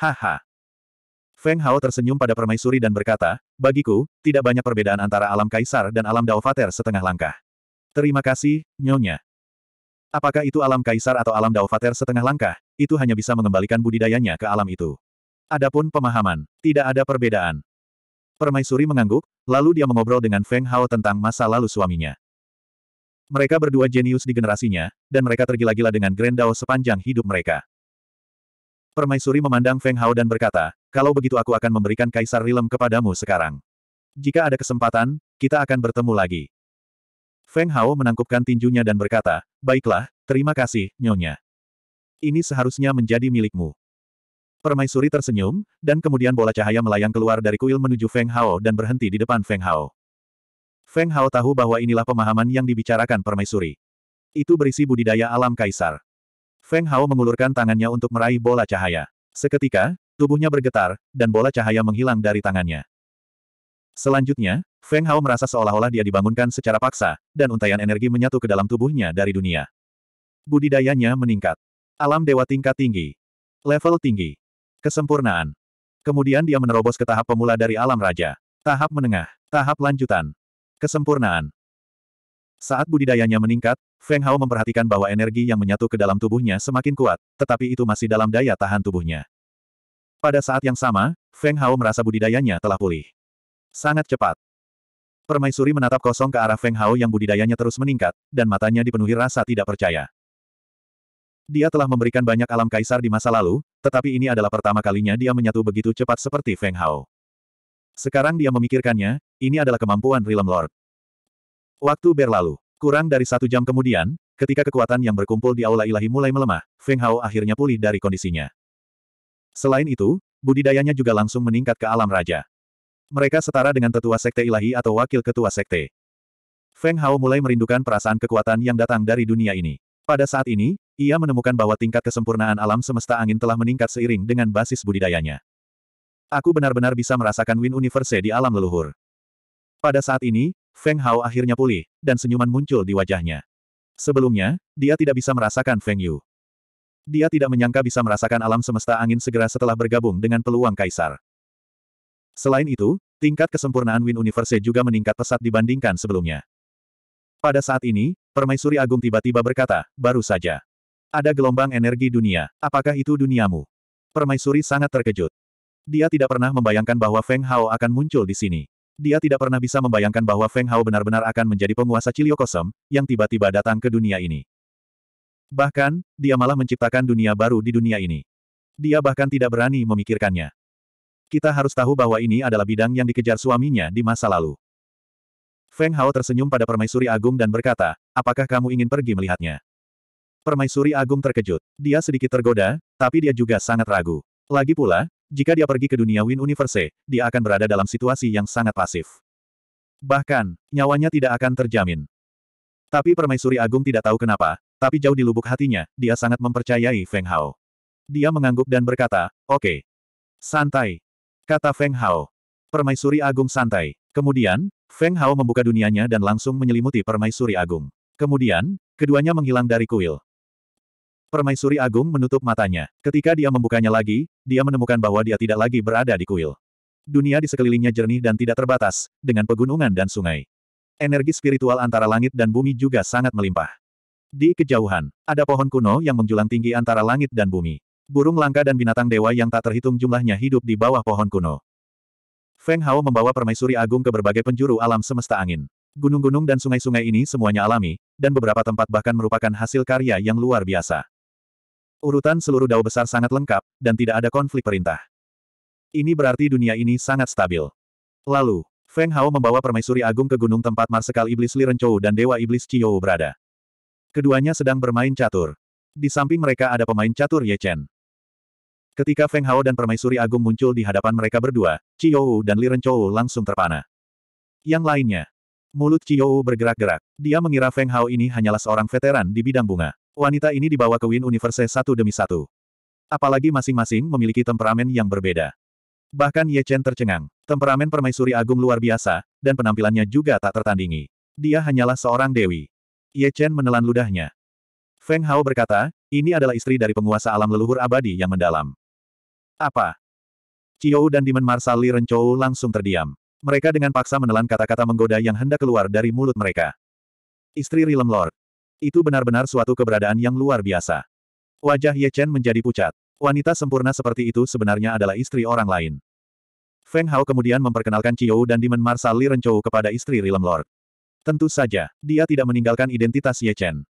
Haha. Feng Hao tersenyum pada permaisuri dan berkata, bagiku, tidak banyak perbedaan antara alam kaisar dan alam daofater setengah langkah. Terima kasih, Nyonya. Apakah itu alam kaisar atau alam daofater setengah langkah, itu hanya bisa mengembalikan budidayanya ke alam itu. Adapun pemahaman, tidak ada perbedaan. Permaisuri mengangguk, lalu dia mengobrol dengan Feng Hao tentang masa lalu suaminya. Mereka berdua jenius di generasinya, dan mereka tergila-gila dengan Grand Dao sepanjang hidup mereka. Permaisuri memandang Feng Hao dan berkata, kalau begitu aku akan memberikan Kaisar Rilem kepadamu sekarang. Jika ada kesempatan, kita akan bertemu lagi. Feng Hao menangkupkan tinjunya dan berkata, baiklah, terima kasih, Nyonya. Ini seharusnya menjadi milikmu. Permaisuri tersenyum, dan kemudian bola cahaya melayang keluar dari kuil menuju Feng Hao dan berhenti di depan Feng Hao. Feng Hao tahu bahwa inilah pemahaman yang dibicarakan permaisuri. Itu berisi budidaya alam kaisar. Feng Hao mengulurkan tangannya untuk meraih bola cahaya. Seketika, tubuhnya bergetar, dan bola cahaya menghilang dari tangannya. Selanjutnya, Feng Hao merasa seolah-olah dia dibangunkan secara paksa, dan untaian energi menyatu ke dalam tubuhnya dari dunia. Budidayanya meningkat. Alam dewa tingkat tinggi. Level tinggi. Kesempurnaan. Kemudian dia menerobos ke tahap pemula dari alam raja. Tahap menengah. Tahap lanjutan. Kesempurnaan. Saat budidayanya meningkat, Feng Hao memperhatikan bahwa energi yang menyatu ke dalam tubuhnya semakin kuat, tetapi itu masih dalam daya tahan tubuhnya. Pada saat yang sama, Feng Hao merasa budidayanya telah pulih. Sangat cepat. Permaisuri menatap kosong ke arah Feng Hao yang budidayanya terus meningkat, dan matanya dipenuhi rasa tidak percaya. Dia telah memberikan banyak alam kaisar di masa lalu, tetapi ini adalah pertama kalinya dia menyatu begitu cepat seperti Feng Hao. Sekarang dia memikirkannya, ini adalah kemampuan Realm Lord. Waktu berlalu. Kurang dari satu jam kemudian, ketika kekuatan yang berkumpul di Aula Ilahi mulai melemah, Feng Hao akhirnya pulih dari kondisinya. Selain itu, budidayanya juga langsung meningkat ke alam raja. Mereka setara dengan tetua sekte ilahi atau wakil ketua sekte. Feng Hao mulai merindukan perasaan kekuatan yang datang dari dunia ini. Pada saat ini, ia menemukan bahwa tingkat kesempurnaan alam semesta angin telah meningkat seiring dengan basis budidayanya. Aku benar-benar bisa merasakan Win Universe di alam leluhur. Pada saat ini, Feng Hao akhirnya pulih, dan senyuman muncul di wajahnya. Sebelumnya, dia tidak bisa merasakan Feng Yu. Dia tidak menyangka bisa merasakan alam semesta angin segera setelah bergabung dengan peluang kaisar. Selain itu, tingkat kesempurnaan Win Universe juga meningkat pesat dibandingkan sebelumnya. Pada saat ini, Permaisuri Agung tiba-tiba berkata, baru saja. Ada gelombang energi dunia, apakah itu duniamu? Permaisuri sangat terkejut. Dia tidak pernah membayangkan bahwa Feng Hao akan muncul di sini. Dia tidak pernah bisa membayangkan bahwa Feng Hao benar-benar akan menjadi penguasa Cilio Kosem, yang tiba-tiba datang ke dunia ini. Bahkan, dia malah menciptakan dunia baru di dunia ini. Dia bahkan tidak berani memikirkannya. Kita harus tahu bahwa ini adalah bidang yang dikejar suaminya di masa lalu. Feng Hao tersenyum pada Permaisuri Agung dan berkata, apakah kamu ingin pergi melihatnya? Permaisuri Agung terkejut. Dia sedikit tergoda, tapi dia juga sangat ragu. Lagi pula, jika dia pergi ke dunia Win Universe, dia akan berada dalam situasi yang sangat pasif. Bahkan, nyawanya tidak akan terjamin. Tapi Permaisuri Agung tidak tahu kenapa, tapi jauh di lubuk hatinya, dia sangat mempercayai Feng Hao. Dia mengangguk dan berkata, oke. Okay. Santai. Kata Feng Hao. Permaisuri Agung santai. Kemudian, Feng Hao membuka dunianya dan langsung menyelimuti Permaisuri Agung. Kemudian, keduanya menghilang dari kuil. Permaisuri Agung menutup matanya. Ketika dia membukanya lagi, dia menemukan bahwa dia tidak lagi berada di kuil. Dunia di sekelilingnya jernih dan tidak terbatas, dengan pegunungan dan sungai. Energi spiritual antara langit dan bumi juga sangat melimpah. Di kejauhan, ada pohon kuno yang menjulang tinggi antara langit dan bumi. Burung langka dan binatang dewa yang tak terhitung jumlahnya hidup di bawah pohon kuno. Feng Hao membawa permaisuri agung ke berbagai penjuru alam semesta angin. Gunung-gunung dan sungai-sungai ini semuanya alami, dan beberapa tempat bahkan merupakan hasil karya yang luar biasa. Urutan seluruh dao besar sangat lengkap, dan tidak ada konflik perintah. Ini berarti dunia ini sangat stabil. Lalu, Feng Hao membawa permaisuri agung ke gunung tempat Marsekal Iblis Li Renchou dan Dewa Iblis Chiyou berada. Keduanya sedang bermain catur. Di samping mereka ada pemain catur Ye Chen. Ketika Feng Hao dan permaisuri agung muncul di hadapan mereka berdua, Chiyou dan Li Renchou langsung terpana. Yang lainnya. Mulut Chiyou bergerak-gerak. Dia mengira Feng Hao ini hanyalah seorang veteran di bidang bunga. Wanita ini dibawa ke Win Universe satu demi satu. Apalagi masing-masing memiliki temperamen yang berbeda. Bahkan Ye Chen tercengang. Temperamen permaisuri agung luar biasa, dan penampilannya juga tak tertandingi. Dia hanyalah seorang dewi. Ye Chen menelan ludahnya. Feng Hao berkata, ini adalah istri dari penguasa alam leluhur abadi yang mendalam. Apa? Chiou dan Demon Marsali Li Renchou langsung terdiam. Mereka dengan paksa menelan kata-kata menggoda yang hendak keluar dari mulut mereka. Istri Rilem Lord, itu benar-benar suatu keberadaan yang luar biasa. Wajah Ye Chen menjadi pucat. Wanita sempurna seperti itu sebenarnya adalah istri orang lain. Feng Hao kemudian memperkenalkan Chiou dan Demon Marshal Li Renchou kepada istri Realm Lord. Tentu saja, dia tidak meninggalkan identitas Ye Chen.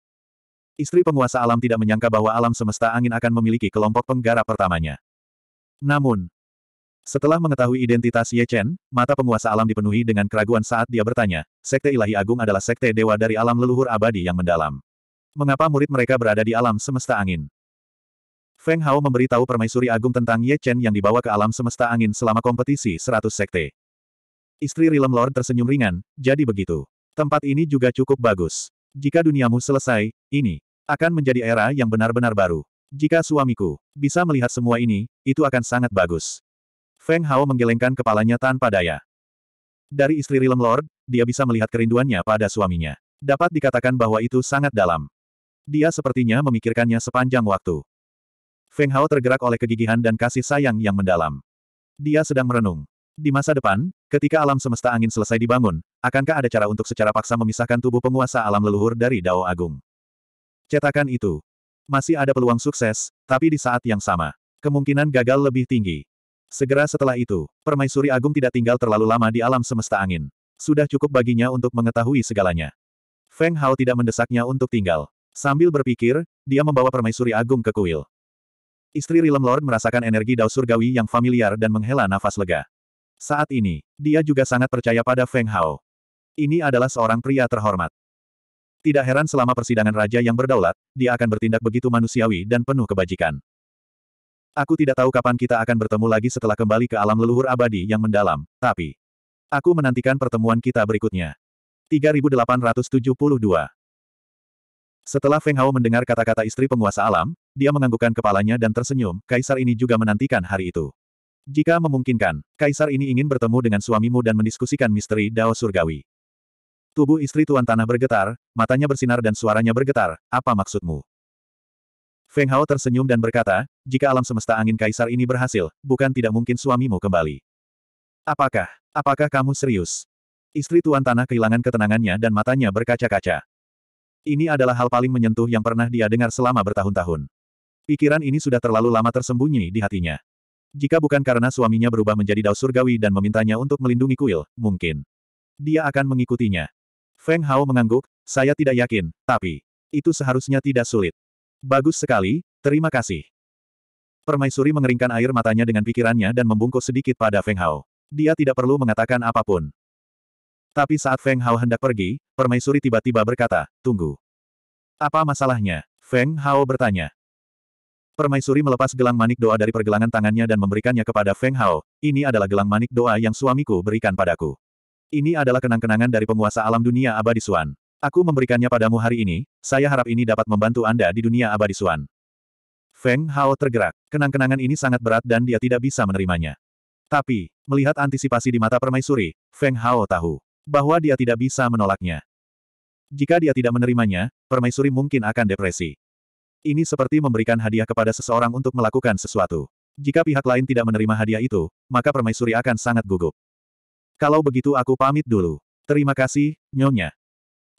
Istri penguasa alam tidak menyangka bahwa alam semesta angin akan memiliki kelompok penggarap pertamanya. Namun, setelah mengetahui identitas Ye Chen, mata penguasa alam dipenuhi dengan keraguan saat dia bertanya, Sekte Ilahi Agung adalah sekte dewa dari alam leluhur abadi yang mendalam. Mengapa murid mereka berada di alam semesta angin? Feng Hao memberitahu permaisuri agung tentang Ye Chen yang dibawa ke alam semesta angin selama kompetisi 100 sekte. Istri Rilem Lord tersenyum ringan, jadi begitu. Tempat ini juga cukup bagus. Jika duniamu selesai, ini akan menjadi era yang benar-benar baru. Jika suamiku bisa melihat semua ini, itu akan sangat bagus. Feng Hao menggelengkan kepalanya tanpa daya. Dari istri Rilem Lord, dia bisa melihat kerinduannya pada suaminya. Dapat dikatakan bahwa itu sangat dalam. Dia sepertinya memikirkannya sepanjang waktu. Feng Hao tergerak oleh kegigihan dan kasih sayang yang mendalam. Dia sedang merenung. Di masa depan, ketika alam semesta angin selesai dibangun, akankah ada cara untuk secara paksa memisahkan tubuh penguasa alam leluhur dari Dao Agung? Cetakan itu. Masih ada peluang sukses, tapi di saat yang sama, kemungkinan gagal lebih tinggi. Segera setelah itu, Permaisuri Agung tidak tinggal terlalu lama di alam semesta angin. Sudah cukup baginya untuk mengetahui segalanya. Feng Hao tidak mendesaknya untuk tinggal. Sambil berpikir, dia membawa Permaisuri Agung ke kuil. Istri Rilem Lord merasakan energi dao surgawi yang familiar dan menghela nafas lega. Saat ini, dia juga sangat percaya pada Feng Hao. Ini adalah seorang pria terhormat. Tidak heran selama persidangan raja yang berdaulat, dia akan bertindak begitu manusiawi dan penuh kebajikan. Aku tidak tahu kapan kita akan bertemu lagi setelah kembali ke alam leluhur abadi yang mendalam, tapi... Aku menantikan pertemuan kita berikutnya. 3872 Setelah Feng Hao mendengar kata-kata istri penguasa alam, dia menganggukkan kepalanya dan tersenyum, kaisar ini juga menantikan hari itu. Jika memungkinkan, kaisar ini ingin bertemu dengan suamimu dan mendiskusikan misteri Dao Surgawi. Tubuh istri Tuan Tanah bergetar, matanya bersinar dan suaranya bergetar, apa maksudmu? Feng Hao tersenyum dan berkata, jika alam semesta angin kaisar ini berhasil, bukan tidak mungkin suamimu kembali. Apakah, apakah kamu serius? Istri Tuan Tanah kehilangan ketenangannya dan matanya berkaca-kaca. Ini adalah hal paling menyentuh yang pernah dia dengar selama bertahun-tahun. Pikiran ini sudah terlalu lama tersembunyi di hatinya. Jika bukan karena suaminya berubah menjadi Dao surgawi dan memintanya untuk melindungi kuil, mungkin dia akan mengikutinya. Feng Hao mengangguk, saya tidak yakin, tapi itu seharusnya tidak sulit. Bagus sekali, terima kasih. Permaisuri mengeringkan air matanya dengan pikirannya dan membungkuk sedikit pada Feng Hao. Dia tidak perlu mengatakan apapun. Tapi saat Feng Hao hendak pergi, permaisuri tiba-tiba berkata, tunggu. Apa masalahnya? Feng Hao bertanya. Permaisuri melepas gelang manik doa dari pergelangan tangannya dan memberikannya kepada Feng Hao, ini adalah gelang manik doa yang suamiku berikan padaku. Ini adalah kenang-kenangan dari penguasa alam dunia abadi Suan. Aku memberikannya padamu hari ini, saya harap ini dapat membantu Anda di dunia abadi Suan. Feng Hao tergerak. Kenang-kenangan ini sangat berat dan dia tidak bisa menerimanya. Tapi, melihat antisipasi di mata permaisuri, Feng Hao tahu bahwa dia tidak bisa menolaknya. Jika dia tidak menerimanya, permaisuri mungkin akan depresi. Ini seperti memberikan hadiah kepada seseorang untuk melakukan sesuatu. Jika pihak lain tidak menerima hadiah itu, maka permaisuri akan sangat gugup. Kalau begitu aku pamit dulu. Terima kasih, Nyonya.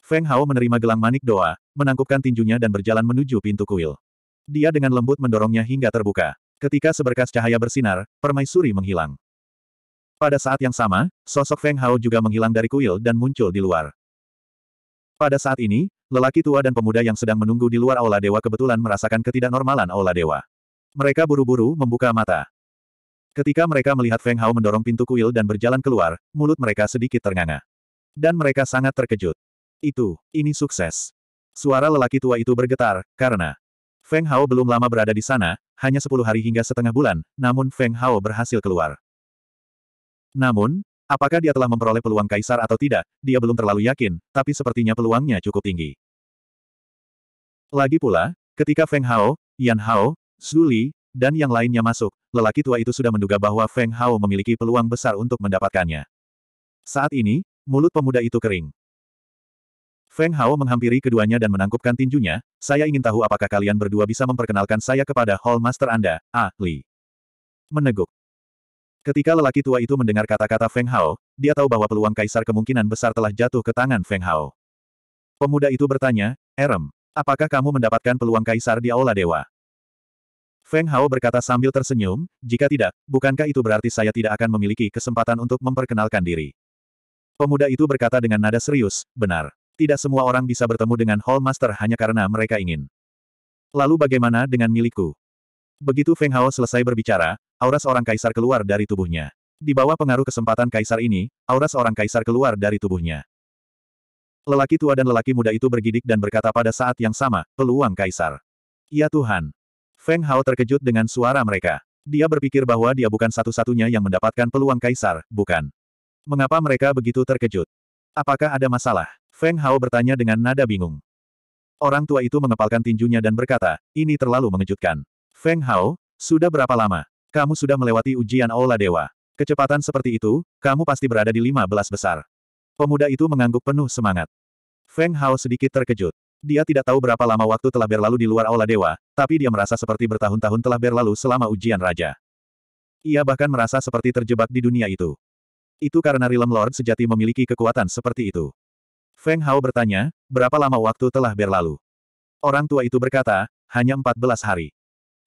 Feng Hao menerima gelang manik doa, menangkupkan tinjunya dan berjalan menuju pintu kuil. Dia dengan lembut mendorongnya hingga terbuka. Ketika seberkas cahaya bersinar, permaisuri menghilang. Pada saat yang sama, sosok Feng Hao juga menghilang dari kuil dan muncul di luar. Pada saat ini, lelaki tua dan pemuda yang sedang menunggu di luar Aula Dewa kebetulan merasakan ketidaknormalan Aula Dewa. Mereka buru-buru membuka mata. Ketika mereka melihat Feng Hao mendorong pintu kuil dan berjalan keluar, mulut mereka sedikit ternganga. Dan mereka sangat terkejut. Itu, ini sukses. Suara lelaki tua itu bergetar, karena Feng Hao belum lama berada di sana, hanya sepuluh hari hingga setengah bulan, namun Feng Hao berhasil keluar. Namun, apakah dia telah memperoleh peluang kaisar atau tidak, dia belum terlalu yakin, tapi sepertinya peluangnya cukup tinggi. Lagi pula, ketika Feng Hao, Yan Hao, Zuli, dan yang lainnya masuk, lelaki tua itu sudah menduga bahwa Feng Hao memiliki peluang besar untuk mendapatkannya. Saat ini, mulut pemuda itu kering. Feng Hao menghampiri keduanya dan menangkupkan tinjunya, saya ingin tahu apakah kalian berdua bisa memperkenalkan saya kepada Hall Master Anda, Ah Li. Meneguk. Ketika lelaki tua itu mendengar kata-kata Feng Hao, dia tahu bahwa peluang kaisar kemungkinan besar telah jatuh ke tangan Feng Hao. Pemuda itu bertanya, Erem, apakah kamu mendapatkan peluang kaisar di Aula Dewa? Feng Hao berkata sambil tersenyum, jika tidak, bukankah itu berarti saya tidak akan memiliki kesempatan untuk memperkenalkan diri? Pemuda itu berkata dengan nada serius, benar. Tidak semua orang bisa bertemu dengan Hall Master hanya karena mereka ingin. Lalu bagaimana dengan milikku? Begitu Feng Hao selesai berbicara, aura seorang kaisar keluar dari tubuhnya. Di bawah pengaruh kesempatan kaisar ini, aura seorang kaisar keluar dari tubuhnya. Lelaki tua dan lelaki muda itu bergidik dan berkata pada saat yang sama, peluang kaisar. Ya Tuhan. Feng Hao terkejut dengan suara mereka. Dia berpikir bahwa dia bukan satu-satunya yang mendapatkan peluang kaisar, bukan. Mengapa mereka begitu terkejut? Apakah ada masalah? Feng Hao bertanya dengan nada bingung. Orang tua itu mengepalkan tinjunya dan berkata, ini terlalu mengejutkan. Feng Hao, sudah berapa lama? Kamu sudah melewati ujian Aula Dewa. Kecepatan seperti itu, kamu pasti berada di lima belas besar. Pemuda itu mengangguk penuh semangat. Feng Hao sedikit terkejut. Dia tidak tahu berapa lama waktu telah berlalu di luar Aula Dewa, tapi dia merasa seperti bertahun-tahun telah berlalu selama ujian raja. Ia bahkan merasa seperti terjebak di dunia itu. Itu karena Realm Lord sejati memiliki kekuatan seperti itu. Feng Hao bertanya, berapa lama waktu telah berlalu? Orang tua itu berkata, hanya 14 hari.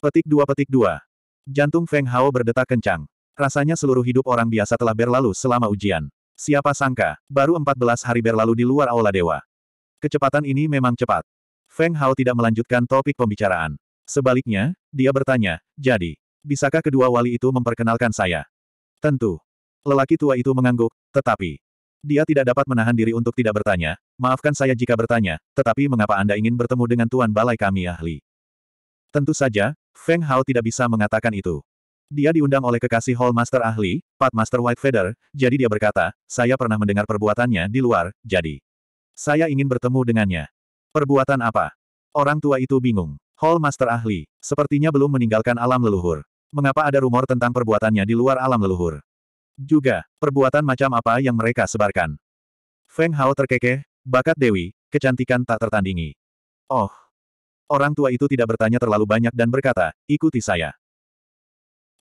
Petik dua petik dua. Jantung Feng Hao berdetak kencang. Rasanya seluruh hidup orang biasa telah berlalu selama ujian. Siapa sangka, baru 14 hari berlalu di luar Aula Dewa. Kecepatan ini memang cepat. Feng Hao tidak melanjutkan topik pembicaraan. Sebaliknya, dia bertanya, jadi, bisakah kedua wali itu memperkenalkan saya? Tentu. Lelaki tua itu mengangguk, tetapi... Dia tidak dapat menahan diri untuk tidak bertanya, maafkan saya jika bertanya, tetapi mengapa Anda ingin bertemu dengan Tuan Balai kami ahli? Tentu saja, Feng Hao tidak bisa mengatakan itu. Dia diundang oleh kekasih Hall Master ahli, Pat Master White Feather, jadi dia berkata, saya pernah mendengar perbuatannya di luar, jadi... Saya ingin bertemu dengannya. Perbuatan apa? Orang tua itu bingung. Hall Master ahli, sepertinya belum meninggalkan alam leluhur. Mengapa ada rumor tentang perbuatannya di luar alam leluhur? Juga, perbuatan macam apa yang mereka sebarkan. Feng Hao terkekeh, bakat Dewi, kecantikan tak tertandingi. Oh. Orang tua itu tidak bertanya terlalu banyak dan berkata, ikuti saya.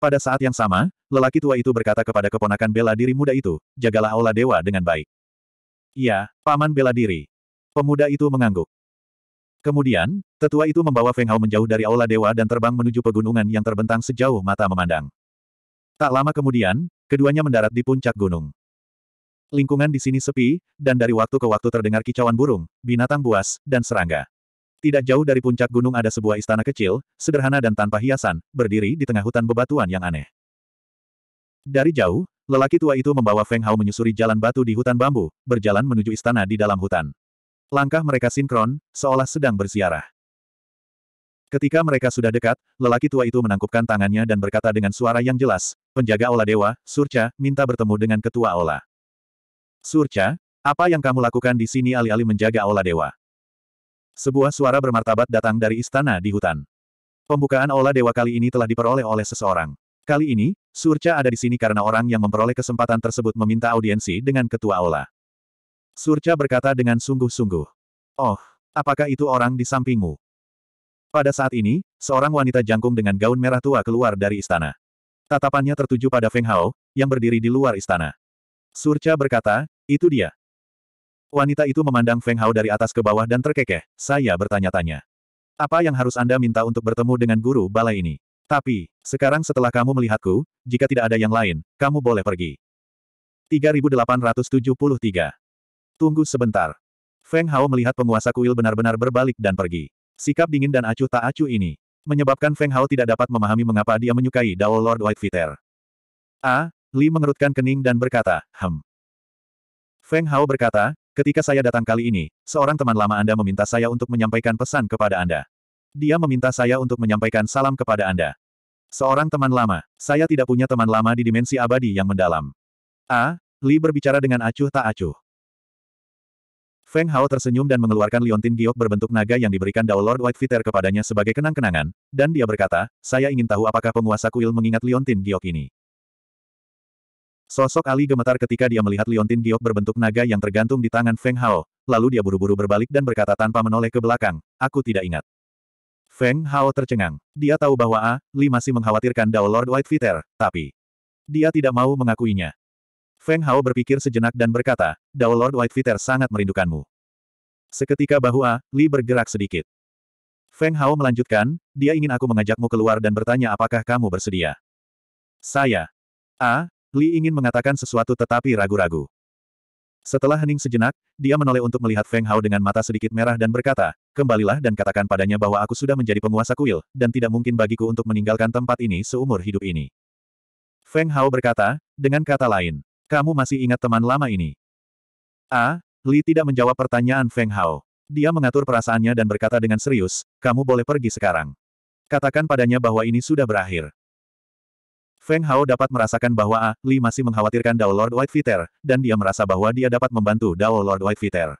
Pada saat yang sama, lelaki tua itu berkata kepada keponakan bela diri muda itu, jagalah aula dewa dengan baik. ya paman bela diri. Pemuda itu mengangguk. Kemudian, tetua itu membawa Feng Hao menjauh dari aula dewa dan terbang menuju pegunungan yang terbentang sejauh mata memandang. Tak lama kemudian, keduanya mendarat di puncak gunung. Lingkungan di sini sepi, dan dari waktu ke waktu terdengar kicauan burung, binatang buas, dan serangga. Tidak jauh dari puncak gunung ada sebuah istana kecil, sederhana dan tanpa hiasan, berdiri di tengah hutan bebatuan yang aneh. Dari jauh, lelaki tua itu membawa Feng Hao menyusuri jalan batu di hutan bambu, berjalan menuju istana di dalam hutan. Langkah mereka sinkron, seolah sedang berziarah. Ketika mereka sudah dekat, lelaki tua itu menangkupkan tangannya dan berkata dengan suara yang jelas, penjaga Ola Dewa, Surca, minta bertemu dengan ketua Ola. Surca, apa yang kamu lakukan di sini alih-alih menjaga Ola Dewa? Sebuah suara bermartabat datang dari istana di hutan. Pembukaan Ola Dewa kali ini telah diperoleh oleh seseorang. Kali ini, Surca ada di sini karena orang yang memperoleh kesempatan tersebut meminta audiensi dengan ketua Ola. Surca berkata dengan sungguh-sungguh. Oh, apakah itu orang di sampingmu? Pada saat ini, seorang wanita jangkung dengan gaun merah tua keluar dari istana. Tatapannya tertuju pada Feng Hao, yang berdiri di luar istana. Surca berkata, itu dia. Wanita itu memandang Feng Hao dari atas ke bawah dan terkekeh, saya bertanya-tanya. Apa yang harus Anda minta untuk bertemu dengan guru balai ini? Tapi, sekarang setelah kamu melihatku, jika tidak ada yang lain, kamu boleh pergi. 3873 Tunggu sebentar. Feng Hao melihat penguasa kuil benar-benar berbalik dan pergi. Sikap dingin dan acuh tak acuh ini menyebabkan Feng Hao tidak dapat memahami mengapa dia menyukai Dao Lord Whitefitter. A. Li mengerutkan kening dan berkata, Hem. Feng Hao berkata, ketika saya datang kali ini, seorang teman lama Anda meminta saya untuk menyampaikan pesan kepada Anda. Dia meminta saya untuk menyampaikan salam kepada Anda. Seorang teman lama, saya tidak punya teman lama di dimensi abadi yang mendalam. A. Li berbicara dengan acuh tak acuh. Feng Hao tersenyum dan mengeluarkan liontin giok berbentuk naga yang diberikan Dao Lord White Fitter kepadanya sebagai kenang-kenangan, dan dia berkata, saya ingin tahu apakah penguasa kuil mengingat liontin giok ini. Sosok Ali gemetar ketika dia melihat liontin giok berbentuk naga yang tergantung di tangan Feng Hao, lalu dia buru-buru berbalik dan berkata tanpa menoleh ke belakang, aku tidak ingat. Feng Hao tercengang. Dia tahu bahwa A. Li masih mengkhawatirkan Dao Lord White Fitter, tapi dia tidak mau mengakuinya. Feng Hao berpikir sejenak dan berkata, Dao Lord Whitefitter sangat merindukanmu. Seketika bahwa Li bergerak sedikit. Feng Hao melanjutkan, dia ingin aku mengajakmu keluar dan bertanya apakah kamu bersedia. Saya. A, Li ingin mengatakan sesuatu tetapi ragu-ragu. Setelah hening sejenak, dia menoleh untuk melihat Feng Hao dengan mata sedikit merah dan berkata, Kembalilah dan katakan padanya bahwa aku sudah menjadi penguasa kuil, dan tidak mungkin bagiku untuk meninggalkan tempat ini seumur hidup ini. Feng Hao berkata, dengan kata lain, kamu masih ingat teman lama ini? A. Li tidak menjawab pertanyaan Feng Hao. Dia mengatur perasaannya dan berkata dengan serius, kamu boleh pergi sekarang. Katakan padanya bahwa ini sudah berakhir. Feng Hao dapat merasakan bahwa A. Li masih mengkhawatirkan Dao Lord Whitefitter, dan dia merasa bahwa dia dapat membantu Dao Lord Whitefitter.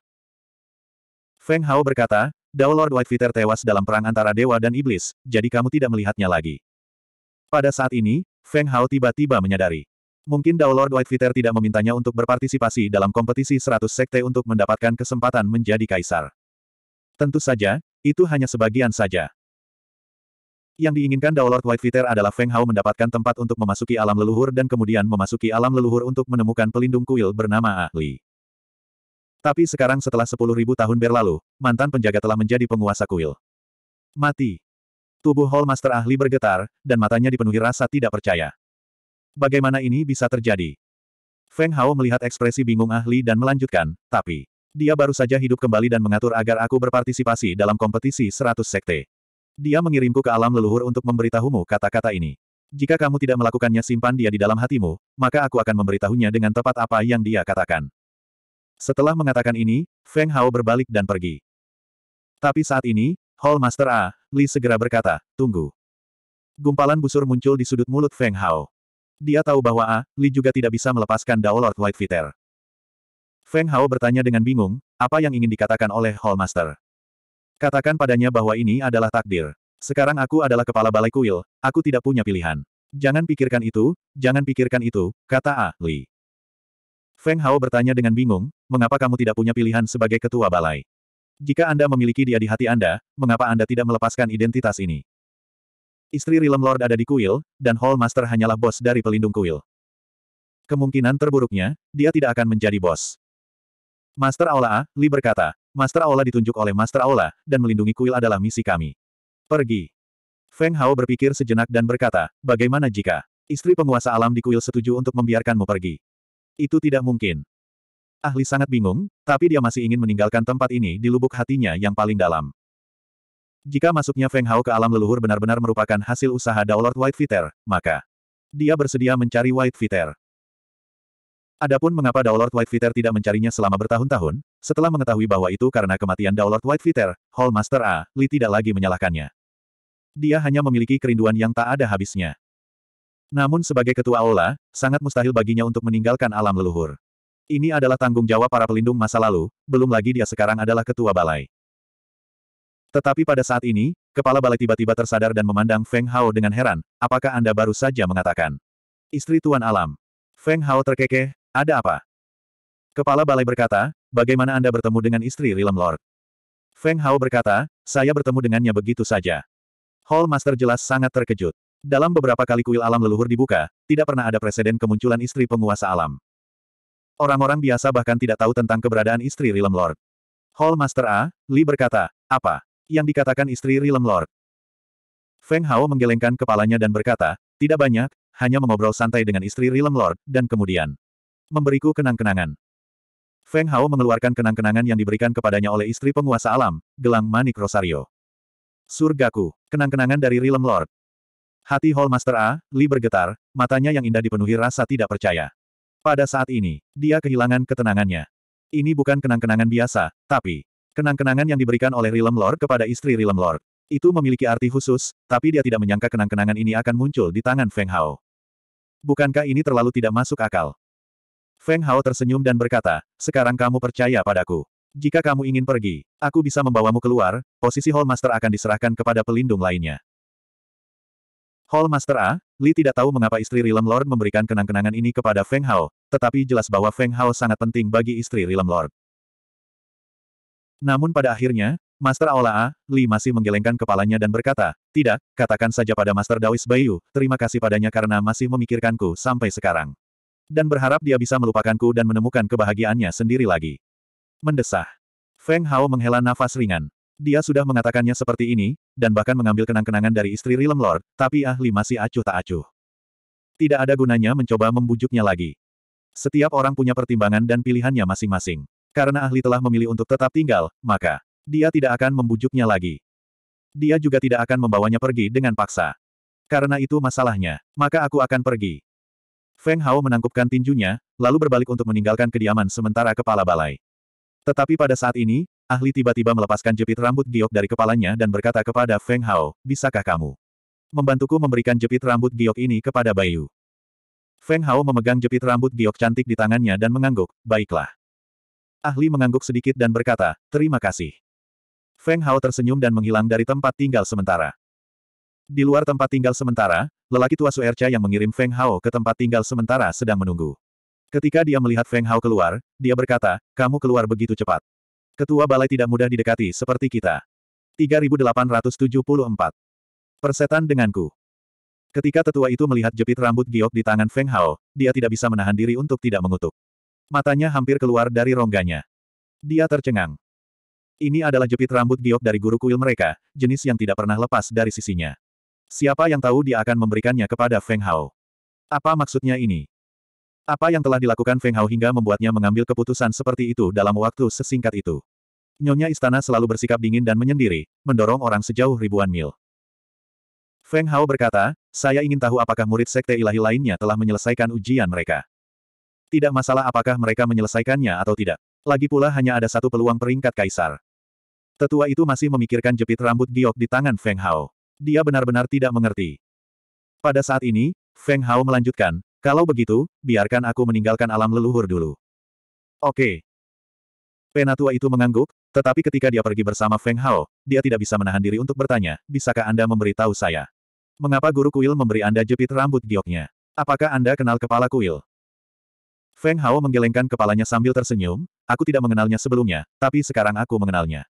Feng Hao berkata, Dao Lord Whitefitter tewas dalam perang antara dewa dan iblis, jadi kamu tidak melihatnya lagi. Pada saat ini, Feng Hao tiba-tiba menyadari. Mungkin Daulord White Viter tidak memintanya untuk berpartisipasi dalam kompetisi 100 sekte untuk mendapatkan kesempatan menjadi kaisar. Tentu saja, itu hanya sebagian saja. Yang diinginkan Daulord White Viter adalah Feng Hao mendapatkan tempat untuk memasuki alam leluhur dan kemudian memasuki alam leluhur untuk menemukan pelindung kuil bernama Ahli. Tapi sekarang setelah 10.000 tahun berlalu, mantan penjaga telah menjadi penguasa kuil. Mati. Tubuh Hall Master Ahli bergetar, dan matanya dipenuhi rasa tidak percaya. Bagaimana ini bisa terjadi? Feng Hao melihat ekspresi bingung ahli dan melanjutkan, tapi, dia baru saja hidup kembali dan mengatur agar aku berpartisipasi dalam kompetisi 100 sekte. Dia mengirimku ke alam leluhur untuk memberitahumu kata-kata ini. Jika kamu tidak melakukannya simpan dia di dalam hatimu, maka aku akan memberitahunya dengan tepat apa yang dia katakan. Setelah mengatakan ini, Feng Hao berbalik dan pergi. Tapi saat ini, Hall Master A, Li segera berkata, tunggu. Gumpalan busur muncul di sudut mulut Feng Hao. Dia tahu bahwa A. Li juga tidak bisa melepaskan Dao Lord White Viter. Feng Hao bertanya dengan bingung, apa yang ingin dikatakan oleh Hallmaster. Katakan padanya bahwa ini adalah takdir. Sekarang aku adalah kepala balai kuil, aku tidak punya pilihan. Jangan pikirkan itu, jangan pikirkan itu, kata A. Li. Feng Hao bertanya dengan bingung, mengapa kamu tidak punya pilihan sebagai ketua balai? Jika Anda memiliki dia di hati Anda, mengapa Anda tidak melepaskan identitas ini? Istri Realm Lord ada di kuil, dan Hall Master hanyalah bos dari pelindung kuil. Kemungkinan terburuknya, dia tidak akan menjadi bos. Master Aula A, Li berkata, Master Aula ditunjuk oleh Master Aula, dan melindungi kuil adalah misi kami. Pergi. Feng Hao berpikir sejenak dan berkata, bagaimana jika istri penguasa alam di kuil setuju untuk membiarkanmu pergi? Itu tidak mungkin. Ahli sangat bingung, tapi dia masih ingin meninggalkan tempat ini di lubuk hatinya yang paling dalam. Jika masuknya Feng Hao ke alam leluhur benar-benar merupakan hasil usaha Daolord White Fitter, maka dia bersedia mencari White Fitter. Adapun mengapa Daolord White Fitter tidak mencarinya selama bertahun-tahun, setelah mengetahui bahwa itu karena kematian Daolord White Fitter, Hall Master A, Li tidak lagi menyalahkannya. Dia hanya memiliki kerinduan yang tak ada habisnya. Namun sebagai ketua Aula, sangat mustahil baginya untuk meninggalkan alam leluhur. Ini adalah tanggung jawab para pelindung masa lalu, belum lagi dia sekarang adalah ketua balai. Tetapi pada saat ini, kepala balai tiba-tiba tersadar dan memandang Feng Hao dengan heran, apakah Anda baru saja mengatakan? Istri Tuan Alam. Feng Hao terkekeh, ada apa? Kepala balai berkata, bagaimana Anda bertemu dengan istri Rilem Lord? Feng Hao berkata, saya bertemu dengannya begitu saja. Hall Master jelas sangat terkejut. Dalam beberapa kali kuil alam leluhur dibuka, tidak pernah ada presiden kemunculan istri penguasa alam. Orang-orang biasa bahkan tidak tahu tentang keberadaan istri Rilem Lord. Hall Master A, Li berkata, apa? yang dikatakan istri Realm Lord. Feng Hao menggelengkan kepalanya dan berkata, tidak banyak, hanya mengobrol santai dengan istri Realm Lord, dan kemudian memberiku kenang-kenangan. Feng Hao mengeluarkan kenang-kenangan yang diberikan kepadanya oleh istri penguasa alam, gelang manik Rosario. Surgaku, kenang-kenangan dari Realm Lord. Hati Hall Master A, Li bergetar, matanya yang indah dipenuhi rasa tidak percaya. Pada saat ini, dia kehilangan ketenangannya. Ini bukan kenang-kenangan biasa, tapi Kenang-kenangan yang diberikan oleh Rilem Lord kepada istri Rilem Lord. Itu memiliki arti khusus, tapi dia tidak menyangka kenang-kenangan ini akan muncul di tangan Feng Hao. Bukankah ini terlalu tidak masuk akal? Feng Hao tersenyum dan berkata, sekarang kamu percaya padaku. Jika kamu ingin pergi, aku bisa membawamu keluar, posisi Hall Master akan diserahkan kepada pelindung lainnya. Hall Master A, Li tidak tahu mengapa istri Rilem Lord memberikan kenang-kenangan ini kepada Feng Hao, tetapi jelas bahwa Feng Hao sangat penting bagi istri Rilem Lord. Namun pada akhirnya, Master Aula A, Li masih menggelengkan kepalanya dan berkata, Tidak, katakan saja pada Master Dawis Bayu, terima kasih padanya karena masih memikirkanku sampai sekarang. Dan berharap dia bisa melupakanku dan menemukan kebahagiaannya sendiri lagi. Mendesah. Feng Hao menghela nafas ringan. Dia sudah mengatakannya seperti ini, dan bahkan mengambil kenang-kenangan dari istri Rilem Lord, tapi ahli masih acuh tak acuh. Tidak ada gunanya mencoba membujuknya lagi. Setiap orang punya pertimbangan dan pilihannya masing-masing. Karena ahli telah memilih untuk tetap tinggal, maka dia tidak akan membujuknya lagi. Dia juga tidak akan membawanya pergi dengan paksa. Karena itu masalahnya, maka aku akan pergi. Feng Hao menangkupkan tinjunya, lalu berbalik untuk meninggalkan kediaman sementara kepala balai. Tetapi pada saat ini, ahli tiba-tiba melepaskan jepit rambut giok dari kepalanya dan berkata kepada Feng Hao, bisakah kamu membantuku memberikan jepit rambut giok ini kepada Bayu? Feng Hao memegang jepit rambut giok cantik di tangannya dan mengangguk, baiklah. Ahli mengangguk sedikit dan berkata, terima kasih. Feng Hao tersenyum dan menghilang dari tempat tinggal sementara. Di luar tempat tinggal sementara, lelaki tua Suerca yang mengirim Feng Hao ke tempat tinggal sementara sedang menunggu. Ketika dia melihat Feng Hao keluar, dia berkata, kamu keluar begitu cepat. Ketua balai tidak mudah didekati seperti kita. 3874. Persetan denganku. Ketika tetua itu melihat jepit rambut giok di tangan Feng Hao, dia tidak bisa menahan diri untuk tidak mengutuk. Matanya hampir keluar dari rongganya. Dia tercengang. Ini adalah jepit rambut giok dari guru kuil mereka, jenis yang tidak pernah lepas dari sisinya. Siapa yang tahu dia akan memberikannya kepada Feng Hao? Apa maksudnya ini? Apa yang telah dilakukan Feng Hao hingga membuatnya mengambil keputusan seperti itu dalam waktu sesingkat itu? Nyonya istana selalu bersikap dingin dan menyendiri, mendorong orang sejauh ribuan mil. Feng Hao berkata, saya ingin tahu apakah murid sekte ilahi lainnya telah menyelesaikan ujian mereka. Tidak masalah apakah mereka menyelesaikannya atau tidak. Lagi pula hanya ada satu peluang peringkat kaisar. Tetua itu masih memikirkan jepit rambut giok di tangan Feng Hao. Dia benar-benar tidak mengerti. Pada saat ini, Feng Hao melanjutkan, kalau begitu, biarkan aku meninggalkan alam leluhur dulu. Oke. Penatua itu mengangguk, tetapi ketika dia pergi bersama Feng Hao, dia tidak bisa menahan diri untuk bertanya, bisakah Anda memberi tahu saya? Mengapa guru kuil memberi Anda jepit rambut gioknya? Apakah Anda kenal kepala kuil? Feng Hao menggelengkan kepalanya sambil tersenyum, aku tidak mengenalnya sebelumnya, tapi sekarang aku mengenalnya.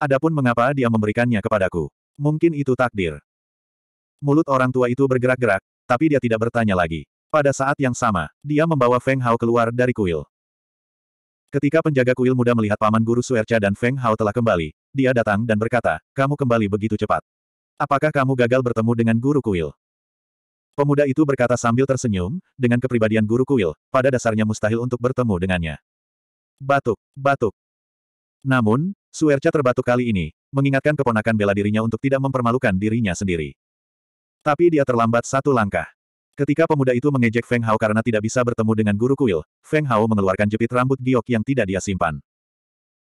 Adapun mengapa dia memberikannya kepadaku. Mungkin itu takdir. Mulut orang tua itu bergerak-gerak, tapi dia tidak bertanya lagi. Pada saat yang sama, dia membawa Feng Hao keluar dari kuil. Ketika penjaga kuil muda melihat paman guru Suerca dan Feng Hao telah kembali, dia datang dan berkata, kamu kembali begitu cepat. Apakah kamu gagal bertemu dengan guru kuil? Pemuda itu berkata sambil tersenyum, dengan kepribadian guru kuil, pada dasarnya mustahil untuk bertemu dengannya. Batuk, batuk. Namun, Suerca terbatuk kali ini, mengingatkan keponakan bela dirinya untuk tidak mempermalukan dirinya sendiri. Tapi dia terlambat satu langkah. Ketika pemuda itu mengejek Feng Hao karena tidak bisa bertemu dengan guru kuil, Feng Hao mengeluarkan jepit rambut giok yang tidak dia simpan.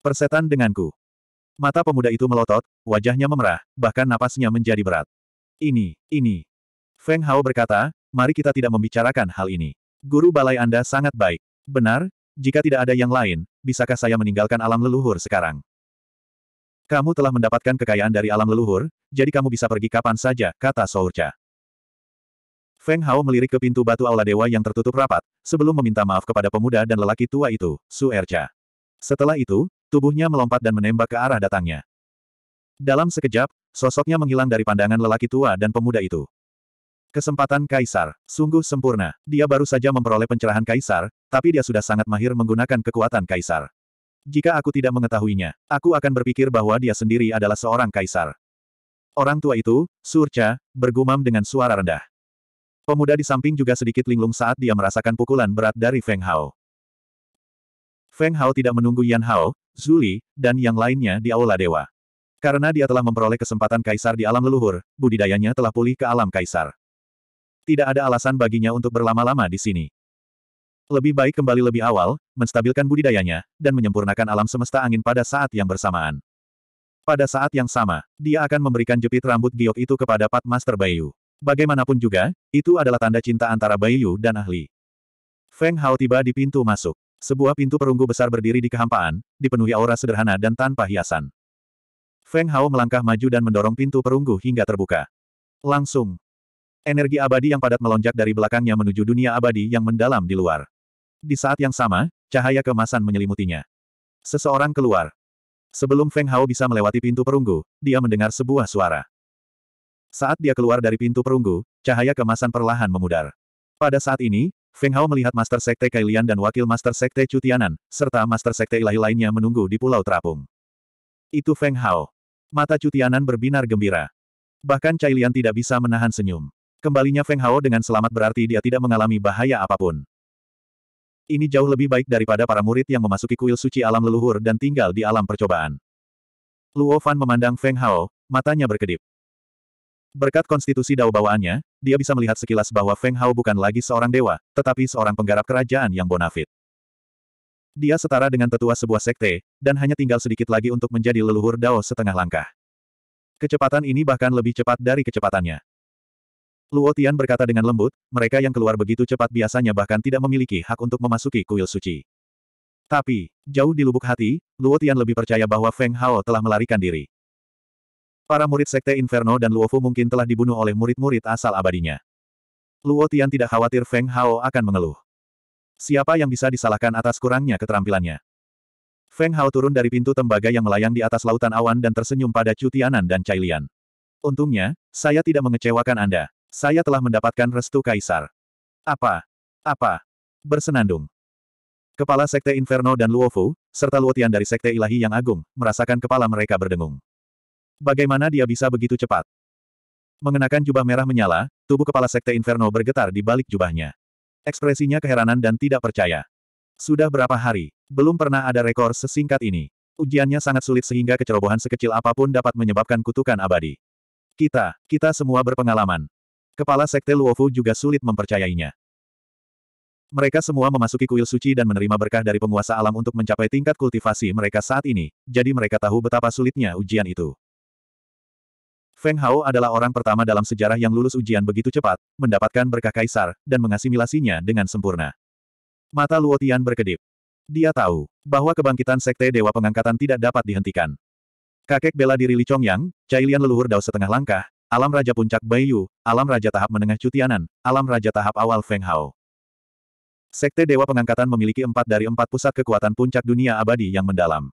Persetan denganku. Mata pemuda itu melotot, wajahnya memerah, bahkan napasnya menjadi berat. Ini, ini, Feng Hao berkata, mari kita tidak membicarakan hal ini. Guru balai Anda sangat baik. Benar, jika tidak ada yang lain, bisakah saya meninggalkan alam leluhur sekarang? Kamu telah mendapatkan kekayaan dari alam leluhur, jadi kamu bisa pergi kapan saja, kata Sourcha. Feng Hao melirik ke pintu batu aula dewa yang tertutup rapat, sebelum meminta maaf kepada pemuda dan lelaki tua itu, Su Erca. Setelah itu, tubuhnya melompat dan menembak ke arah datangnya. Dalam sekejap, sosoknya menghilang dari pandangan lelaki tua dan pemuda itu. Kesempatan Kaisar, sungguh sempurna. Dia baru saja memperoleh pencerahan Kaisar, tapi dia sudah sangat mahir menggunakan kekuatan Kaisar. Jika aku tidak mengetahuinya, aku akan berpikir bahwa dia sendiri adalah seorang Kaisar. Orang tua itu, Surca, bergumam dengan suara rendah. Pemuda di samping juga sedikit linglung saat dia merasakan pukulan berat dari Feng Hao. Feng Hao tidak menunggu Yan Hao, Zuli, dan yang lainnya di Aula Dewa. Karena dia telah memperoleh kesempatan kaisar di alam leluhur, budidayanya telah pulih ke alam kaisar. Tidak ada alasan baginya untuk berlama-lama di sini. Lebih baik kembali lebih awal, menstabilkan budidayanya, dan menyempurnakan alam semesta angin pada saat yang bersamaan. Pada saat yang sama, dia akan memberikan jepit rambut giok itu kepada Pat Master Bayu. Bagaimanapun juga, itu adalah tanda cinta antara Bayu dan ahli. Feng Hao tiba di pintu masuk. Sebuah pintu perunggu besar berdiri di kehampaan, dipenuhi aura sederhana dan tanpa hiasan. Feng Hao melangkah maju dan mendorong pintu perunggu hingga terbuka. Langsung, Energi abadi yang padat melonjak dari belakangnya menuju dunia abadi yang mendalam di luar. Di saat yang sama, cahaya kemasan menyelimutinya. Seseorang keluar. Sebelum Feng Hao bisa melewati pintu perunggu, dia mendengar sebuah suara. Saat dia keluar dari pintu perunggu, cahaya kemasan perlahan memudar. Pada saat ini, Feng Hao melihat Master Sekte Kailian dan Wakil Master Sekte Cutianan, serta Master Sekte Ilahi lainnya menunggu di Pulau Terapung. Itu Feng Hao. Mata Cutianan berbinar gembira. Bahkan Cailian tidak bisa menahan senyum. Kembalinya Feng Hao dengan selamat berarti dia tidak mengalami bahaya apapun. Ini jauh lebih baik daripada para murid yang memasuki kuil suci alam leluhur dan tinggal di alam percobaan. Luo Fan memandang Feng Hao, matanya berkedip. Berkat konstitusi dao bawaannya, dia bisa melihat sekilas bahwa Feng Hao bukan lagi seorang dewa, tetapi seorang penggarap kerajaan yang bonafit. Dia setara dengan tetua sebuah sekte, dan hanya tinggal sedikit lagi untuk menjadi leluhur Dao setengah langkah. Kecepatan ini bahkan lebih cepat dari kecepatannya. Luo Tian berkata dengan lembut, mereka yang keluar begitu cepat biasanya bahkan tidak memiliki hak untuk memasuki kuil suci. Tapi, jauh di lubuk hati, Luo Tian lebih percaya bahwa Feng Hao telah melarikan diri. Para murid Sekte Inferno dan Luo Fu mungkin telah dibunuh oleh murid-murid asal abadinya. Luo Tian tidak khawatir Feng Hao akan mengeluh. Siapa yang bisa disalahkan atas kurangnya keterampilannya? Feng Hao turun dari pintu tembaga yang melayang di atas lautan awan dan tersenyum pada Chu dan Cailian. Untungnya, saya tidak mengecewakan Anda. Saya telah mendapatkan restu kaisar. Apa? Apa? Bersenandung. Kepala Sekte Inferno dan Luofu, serta Luotian dari Sekte Ilahi yang Agung, merasakan kepala mereka berdengung. Bagaimana dia bisa begitu cepat? Mengenakan jubah merah menyala, tubuh kepala Sekte Inferno bergetar di balik jubahnya. Ekspresinya keheranan dan tidak percaya. Sudah berapa hari, belum pernah ada rekor sesingkat ini. Ujiannya sangat sulit sehingga kecerobohan sekecil apapun dapat menyebabkan kutukan abadi. Kita, kita semua berpengalaman. Kepala Sekte Luofu juga sulit mempercayainya. Mereka semua memasuki kuil suci dan menerima berkah dari penguasa alam untuk mencapai tingkat kultivasi mereka saat ini, jadi mereka tahu betapa sulitnya ujian itu. Feng Hao adalah orang pertama dalam sejarah yang lulus ujian begitu cepat, mendapatkan berkah kaisar, dan mengasimilasinya dengan sempurna. Mata Luotian berkedip. Dia tahu bahwa kebangkitan Sekte Dewa Pengangkatan tidak dapat dihentikan. Kakek bela diri Li Chongyang, Cailian leluhur Dao setengah langkah, Alam Raja Puncak Bayu, Alam Raja Tahap Menengah Cutianan, Alam Raja Tahap Awal Feng Hao. Sekte Dewa Pengangkatan memiliki empat dari empat pusat kekuatan puncak dunia abadi yang mendalam.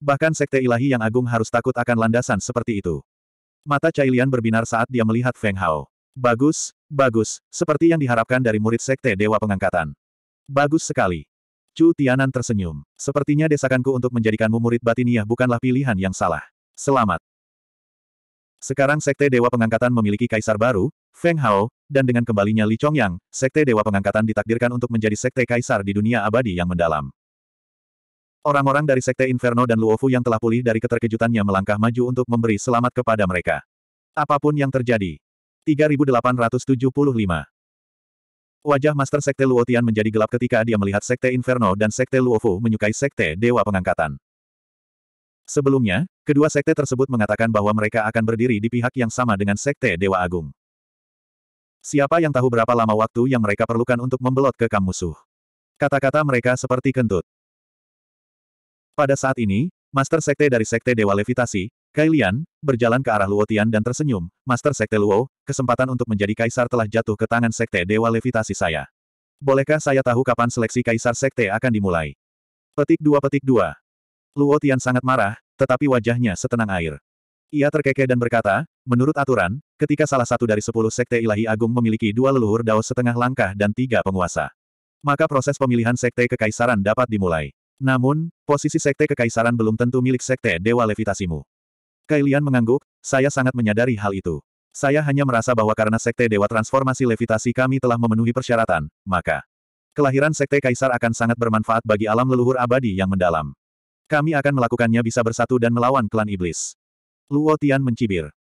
Bahkan Sekte Ilahi yang agung harus takut akan landasan seperti itu. Mata Cailian berbinar saat dia melihat Feng Hao. Bagus, bagus, seperti yang diharapkan dari murid Sekte Dewa Pengangkatan. Bagus sekali. Chu Tianan tersenyum. Sepertinya desakanku untuk menjadikanmu murid batiniah bukanlah pilihan yang salah. Selamat. Sekarang Sekte Dewa Pengangkatan memiliki kaisar baru, Feng Hao, dan dengan kembalinya Li Chongyang, Sekte Dewa Pengangkatan ditakdirkan untuk menjadi Sekte Kaisar di dunia abadi yang mendalam. Orang-orang dari Sekte Inferno dan Luofu yang telah pulih dari keterkejutannya melangkah maju untuk memberi selamat kepada mereka. Apapun yang terjadi. 3875 Wajah Master Sekte Luotian menjadi gelap ketika dia melihat Sekte Inferno dan Sekte Luofu menyukai Sekte Dewa Pengangkatan. Sebelumnya, kedua sekte tersebut mengatakan bahwa mereka akan berdiri di pihak yang sama dengan sekte Dewa Agung. Siapa yang tahu berapa lama waktu yang mereka perlukan untuk membelot ke kam musuh? Kata-kata mereka seperti kentut. Pada saat ini, Master Sekte dari Sekte Dewa Levitasi, Kailian, berjalan ke arah Luotian dan tersenyum, Master Sekte Luo, kesempatan untuk menjadi kaisar telah jatuh ke tangan Sekte Dewa Levitasi saya. Bolehkah saya tahu kapan seleksi kaisar Sekte akan dimulai? Petik 2 Petik 2 Luo Tian sangat marah, tetapi wajahnya setenang air. Ia terkekeh dan berkata, menurut aturan, ketika salah satu dari sepuluh sekte ilahi agung memiliki dua leluhur dao setengah langkah dan tiga penguasa, maka proses pemilihan sekte kekaisaran dapat dimulai. Namun, posisi sekte kekaisaran belum tentu milik sekte Dewa Levitasimu. Kailian mengangguk, saya sangat menyadari hal itu. Saya hanya merasa bahwa karena sekte Dewa Transformasi Levitasi kami telah memenuhi persyaratan, maka kelahiran sekte kaisar akan sangat bermanfaat bagi alam leluhur abadi yang mendalam. Kami akan melakukannya bisa bersatu dan melawan klan iblis. Luo Tian mencibir.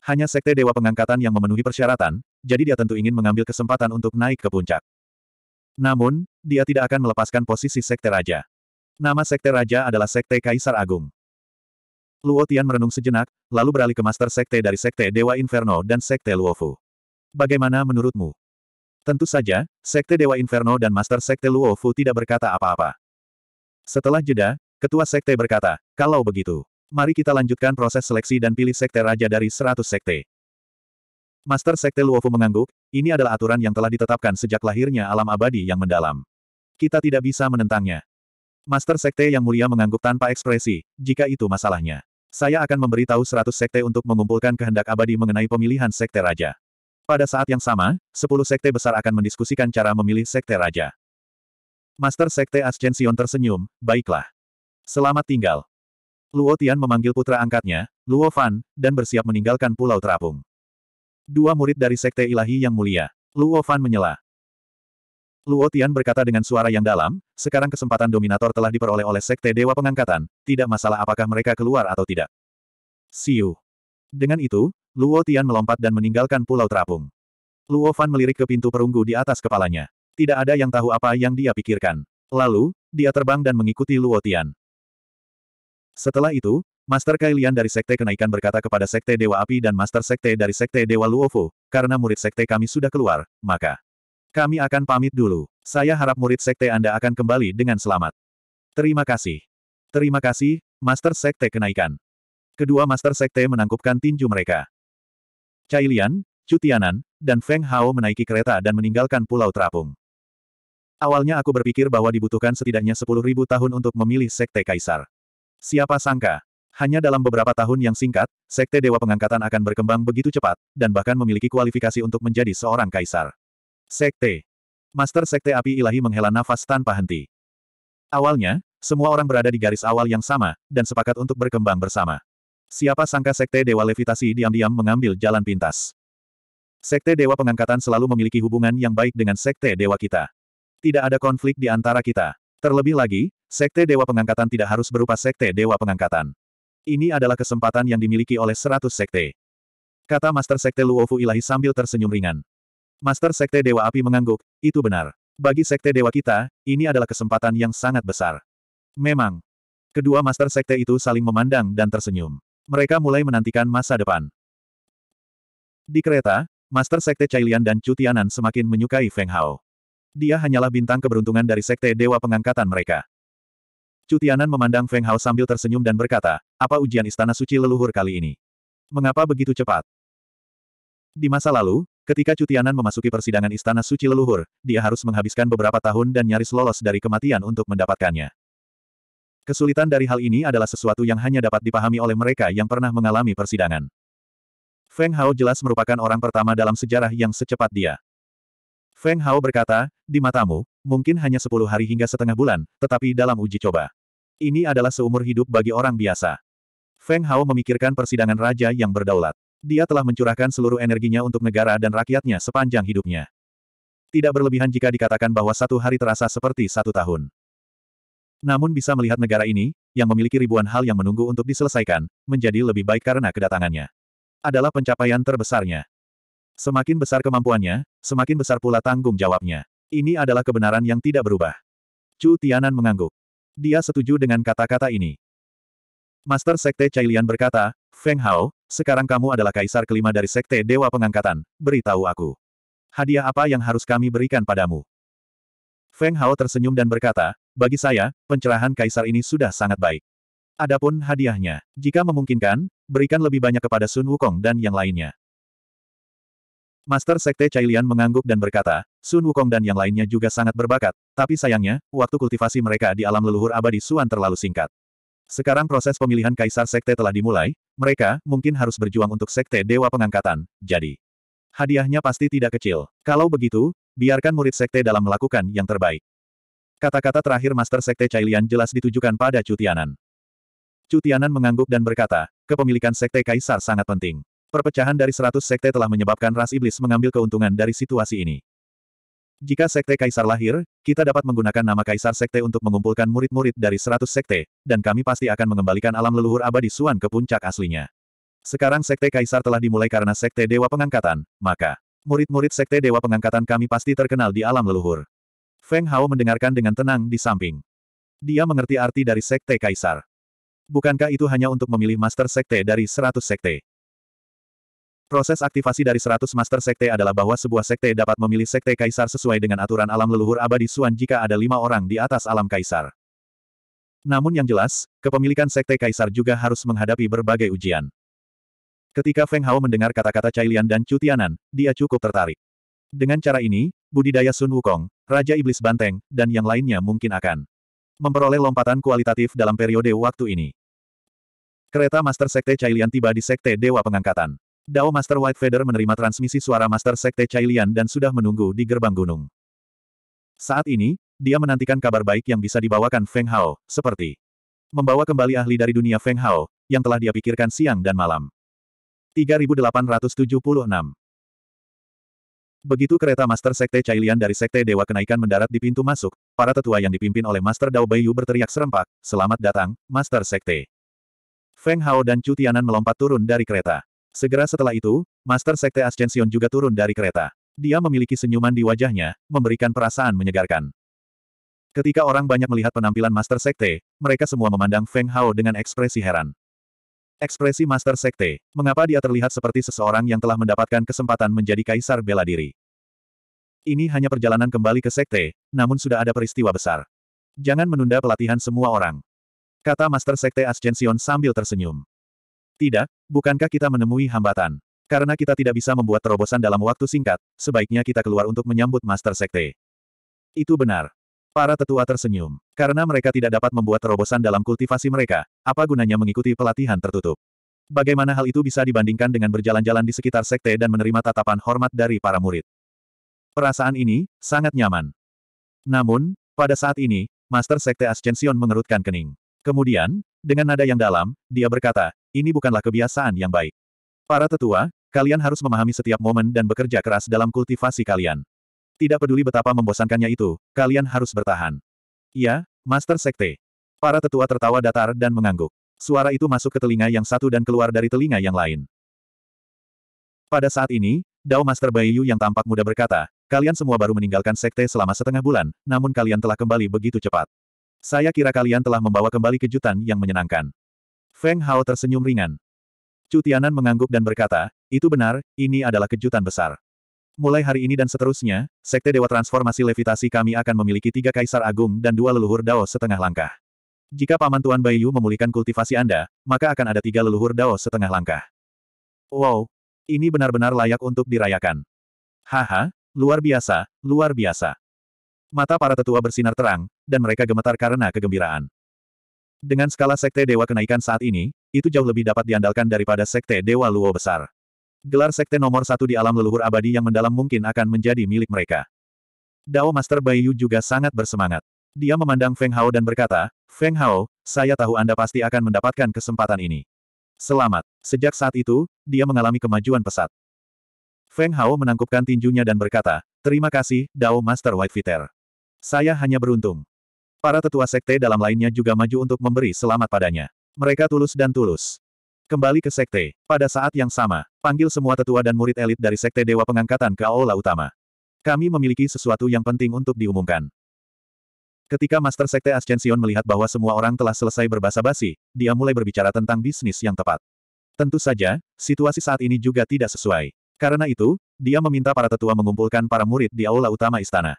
Hanya sekte Dewa Pengangkatan yang memenuhi persyaratan, jadi dia tentu ingin mengambil kesempatan untuk naik ke puncak. Namun, dia tidak akan melepaskan posisi sekte raja. Nama sekte raja adalah sekte Kaisar Agung. Luo Tian merenung sejenak, lalu beralih ke master sekte dari sekte Dewa Inferno dan sekte Luofu. Bagaimana menurutmu? Tentu saja, sekte Dewa Inferno dan master sekte Luofu tidak berkata apa-apa. Setelah jeda, Ketua Sekte berkata, kalau begitu, mari kita lanjutkan proses seleksi dan pilih Sekte Raja dari 100 Sekte. Master Sekte Luofu mengangguk, ini adalah aturan yang telah ditetapkan sejak lahirnya alam abadi yang mendalam. Kita tidak bisa menentangnya. Master Sekte yang mulia mengangguk tanpa ekspresi, jika itu masalahnya. Saya akan memberitahu 100 sekte untuk mengumpulkan kehendak abadi mengenai pemilihan sekte raja. Pada saat yang sama, 10 sekte besar akan mendiskusikan cara memilih sekte raja. Master Sekte Ascension tersenyum, baiklah. Selamat tinggal. Luo Tian memanggil putra angkatnya, Luo Fan, dan bersiap meninggalkan Pulau Terapung. Dua murid dari Sekte Ilahi yang mulia. Luo Fan menyela. Luo Tian berkata dengan suara yang dalam, sekarang kesempatan dominator telah diperoleh oleh Sekte Dewa Pengangkatan, tidak masalah apakah mereka keluar atau tidak. Siu. Dengan itu, Luo Tian melompat dan meninggalkan Pulau Terapung. Luo Fan melirik ke pintu perunggu di atas kepalanya. Tidak ada yang tahu apa yang dia pikirkan. Lalu, dia terbang dan mengikuti Luo Tian. Setelah itu, Master Kailian dari Sekte Kenaikan berkata kepada Sekte Dewa Api dan Master Sekte dari Sekte Dewa Luofu, karena murid Sekte kami sudah keluar, maka kami akan pamit dulu. Saya harap murid Sekte Anda akan kembali dengan selamat. Terima kasih. Terima kasih, Master Sekte Kenaikan. Kedua Master Sekte menangkupkan tinju mereka. Cailian, Cutianan, dan Feng Hao menaiki kereta dan meninggalkan Pulau Terapung. Awalnya aku berpikir bahwa dibutuhkan setidaknya 10.000 tahun untuk memilih Sekte Kaisar. Siapa sangka? Hanya dalam beberapa tahun yang singkat, Sekte Dewa Pengangkatan akan berkembang begitu cepat, dan bahkan memiliki kualifikasi untuk menjadi seorang kaisar. Sekte Master Sekte Api Ilahi menghela nafas tanpa henti. Awalnya, semua orang berada di garis awal yang sama, dan sepakat untuk berkembang bersama. Siapa sangka Sekte Dewa Levitasi diam-diam mengambil jalan pintas. Sekte Dewa Pengangkatan selalu memiliki hubungan yang baik dengan Sekte Dewa kita. Tidak ada konflik di antara kita. Terlebih lagi, sekte Dewa Pengangkatan tidak harus berupa sekte Dewa Pengangkatan. Ini adalah kesempatan yang dimiliki oleh seratus sekte. Kata Master Sekte Luofu Ilahi sambil tersenyum ringan. Master Sekte Dewa Api mengangguk, itu benar. Bagi Sekte Dewa kita, ini adalah kesempatan yang sangat besar. Memang. Kedua Master Sekte itu saling memandang dan tersenyum. Mereka mulai menantikan masa depan. Di kereta, Master Sekte Cailian dan Cutianan semakin menyukai Feng Hao. Dia hanyalah bintang keberuntungan dari sekte Dewa Pengangkatan mereka. Cutianan memandang Feng Hao sambil tersenyum dan berkata, apa ujian istana suci leluhur kali ini? Mengapa begitu cepat? Di masa lalu, ketika Cutianan memasuki persidangan istana suci leluhur, dia harus menghabiskan beberapa tahun dan nyaris lolos dari kematian untuk mendapatkannya. Kesulitan dari hal ini adalah sesuatu yang hanya dapat dipahami oleh mereka yang pernah mengalami persidangan. Feng Hao jelas merupakan orang pertama dalam sejarah yang secepat dia. Feng Hao berkata, di matamu, mungkin hanya sepuluh hari hingga setengah bulan, tetapi dalam uji coba. Ini adalah seumur hidup bagi orang biasa. Feng Hao memikirkan persidangan raja yang berdaulat. Dia telah mencurahkan seluruh energinya untuk negara dan rakyatnya sepanjang hidupnya. Tidak berlebihan jika dikatakan bahwa satu hari terasa seperti satu tahun. Namun bisa melihat negara ini, yang memiliki ribuan hal yang menunggu untuk diselesaikan, menjadi lebih baik karena kedatangannya. Adalah pencapaian terbesarnya. Semakin besar kemampuannya, semakin besar pula tanggung jawabnya. Ini adalah kebenaran yang tidak berubah. Chu Tianan mengangguk. Dia setuju dengan kata-kata ini. Master Sekte Cailian berkata, Feng Hao, sekarang kamu adalah kaisar kelima dari Sekte Dewa Pengangkatan, beritahu aku. Hadiah apa yang harus kami berikan padamu? Feng Hao tersenyum dan berkata, bagi saya, pencerahan kaisar ini sudah sangat baik. Adapun hadiahnya, jika memungkinkan, berikan lebih banyak kepada Sun Wukong dan yang lainnya. Master Sekte Cailian mengangguk dan berkata, Sun Wukong dan yang lainnya juga sangat berbakat, tapi sayangnya, waktu kultivasi mereka di alam leluhur abadi Suan terlalu singkat. Sekarang proses pemilihan Kaisar Sekte telah dimulai, mereka mungkin harus berjuang untuk Sekte Dewa Pengangkatan, jadi hadiahnya pasti tidak kecil. Kalau begitu, biarkan murid Sekte dalam melakukan yang terbaik. Kata-kata terakhir Master Sekte Cailian jelas ditujukan pada Cutianan. Cutianan mengangguk dan berkata, kepemilikan Sekte Kaisar sangat penting. Perpecahan dari seratus sekte telah menyebabkan ras iblis mengambil keuntungan dari situasi ini. Jika sekte kaisar lahir, kita dapat menggunakan nama kaisar sekte untuk mengumpulkan murid-murid dari seratus sekte, dan kami pasti akan mengembalikan alam leluhur abadi Suan ke puncak aslinya. Sekarang sekte kaisar telah dimulai karena sekte dewa pengangkatan, maka murid-murid sekte dewa pengangkatan kami pasti terkenal di alam leluhur. Feng Hao mendengarkan dengan tenang di samping. Dia mengerti arti dari sekte kaisar. Bukankah itu hanya untuk memilih master sekte dari seratus sekte? Proses aktivasi dari 100 Master Sekte adalah bahwa sebuah sekte dapat memilih sekte kaisar sesuai dengan aturan alam leluhur abadi Suan jika ada lima orang di atas alam kaisar. Namun yang jelas, kepemilikan sekte kaisar juga harus menghadapi berbagai ujian. Ketika Feng Hao mendengar kata-kata Cailian dan Chu Tianan, dia cukup tertarik. Dengan cara ini, budidaya Sun Wukong, Raja Iblis Banteng, dan yang lainnya mungkin akan memperoleh lompatan kualitatif dalam periode waktu ini. Kereta Master Sekte Cailian tiba di Sekte Dewa Pengangkatan. Dao Master White Feather menerima transmisi suara Master Sekte Cailian dan sudah menunggu di gerbang gunung. Saat ini, dia menantikan kabar baik yang bisa dibawakan Feng Hao, seperti membawa kembali ahli dari dunia Feng Hao, yang telah dia pikirkan siang dan malam. 3876 Begitu kereta Master Sekte Cailian dari Sekte Dewa Kenaikan mendarat di pintu masuk, para tetua yang dipimpin oleh Master Dao Baiyu berteriak serempak, Selamat datang, Master Sekte. Feng Hao dan Chu Tianan melompat turun dari kereta. Segera setelah itu, Master Sekte Ascension juga turun dari kereta. Dia memiliki senyuman di wajahnya, memberikan perasaan menyegarkan. Ketika orang banyak melihat penampilan Master Sekte, mereka semua memandang Feng Hao dengan ekspresi heran. Ekspresi Master Sekte, mengapa dia terlihat seperti seseorang yang telah mendapatkan kesempatan menjadi kaisar bela diri? Ini hanya perjalanan kembali ke Sekte, namun sudah ada peristiwa besar. Jangan menunda pelatihan semua orang. Kata Master Sekte Ascension sambil tersenyum. Tidak, bukankah kita menemui hambatan? Karena kita tidak bisa membuat terobosan dalam waktu singkat, sebaiknya kita keluar untuk menyambut Master Sekte. Itu benar. Para tetua tersenyum. Karena mereka tidak dapat membuat terobosan dalam kultivasi mereka, apa gunanya mengikuti pelatihan tertutup? Bagaimana hal itu bisa dibandingkan dengan berjalan-jalan di sekitar sekte dan menerima tatapan hormat dari para murid? Perasaan ini, sangat nyaman. Namun, pada saat ini, Master Sekte Ascension mengerutkan kening. Kemudian, dengan nada yang dalam, dia berkata, ini bukanlah kebiasaan yang baik. Para tetua, kalian harus memahami setiap momen dan bekerja keras dalam kultivasi kalian. Tidak peduli betapa membosankannya itu, kalian harus bertahan. Ya, Master Sekte. Para tetua tertawa datar dan mengangguk. Suara itu masuk ke telinga yang satu dan keluar dari telinga yang lain. Pada saat ini, Dao Master Baiyu yang tampak muda berkata, kalian semua baru meninggalkan sekte selama setengah bulan, namun kalian telah kembali begitu cepat. Saya kira kalian telah membawa kembali kejutan yang menyenangkan. Feng Hao tersenyum ringan. Cutianan mengangguk dan berkata, itu benar, ini adalah kejutan besar. Mulai hari ini dan seterusnya, Sekte Dewa Transformasi Levitasi kami akan memiliki tiga kaisar agung dan dua leluhur dao setengah langkah. Jika Paman Tuan Bayu memulihkan kultivasi Anda, maka akan ada tiga leluhur dao setengah langkah. Wow, ini benar-benar layak untuk dirayakan. Haha, luar biasa, luar biasa. Mata para tetua bersinar terang, dan mereka gemetar karena kegembiraan. Dengan skala Sekte Dewa kenaikan saat ini, itu jauh lebih dapat diandalkan daripada Sekte Dewa Luo besar. Gelar Sekte nomor satu di alam leluhur abadi yang mendalam mungkin akan menjadi milik mereka. Dao Master Bayu juga sangat bersemangat. Dia memandang Feng Hao dan berkata, Feng Hao, saya tahu Anda pasti akan mendapatkan kesempatan ini. Selamat. Sejak saat itu, dia mengalami kemajuan pesat. Feng Hao menangkupkan tinjunya dan berkata, Terima kasih, Dao Master White Fitter. Saya hanya beruntung. Para tetua sekte dalam lainnya juga maju untuk memberi selamat padanya. Mereka tulus dan tulus. Kembali ke sekte. Pada saat yang sama, panggil semua tetua dan murid elit dari sekte Dewa Pengangkatan ke Aula Utama. Kami memiliki sesuatu yang penting untuk diumumkan. Ketika Master Sekte Ascension melihat bahwa semua orang telah selesai berbahasa basi, dia mulai berbicara tentang bisnis yang tepat. Tentu saja, situasi saat ini juga tidak sesuai. Karena itu, dia meminta para tetua mengumpulkan para murid di aula utama istana.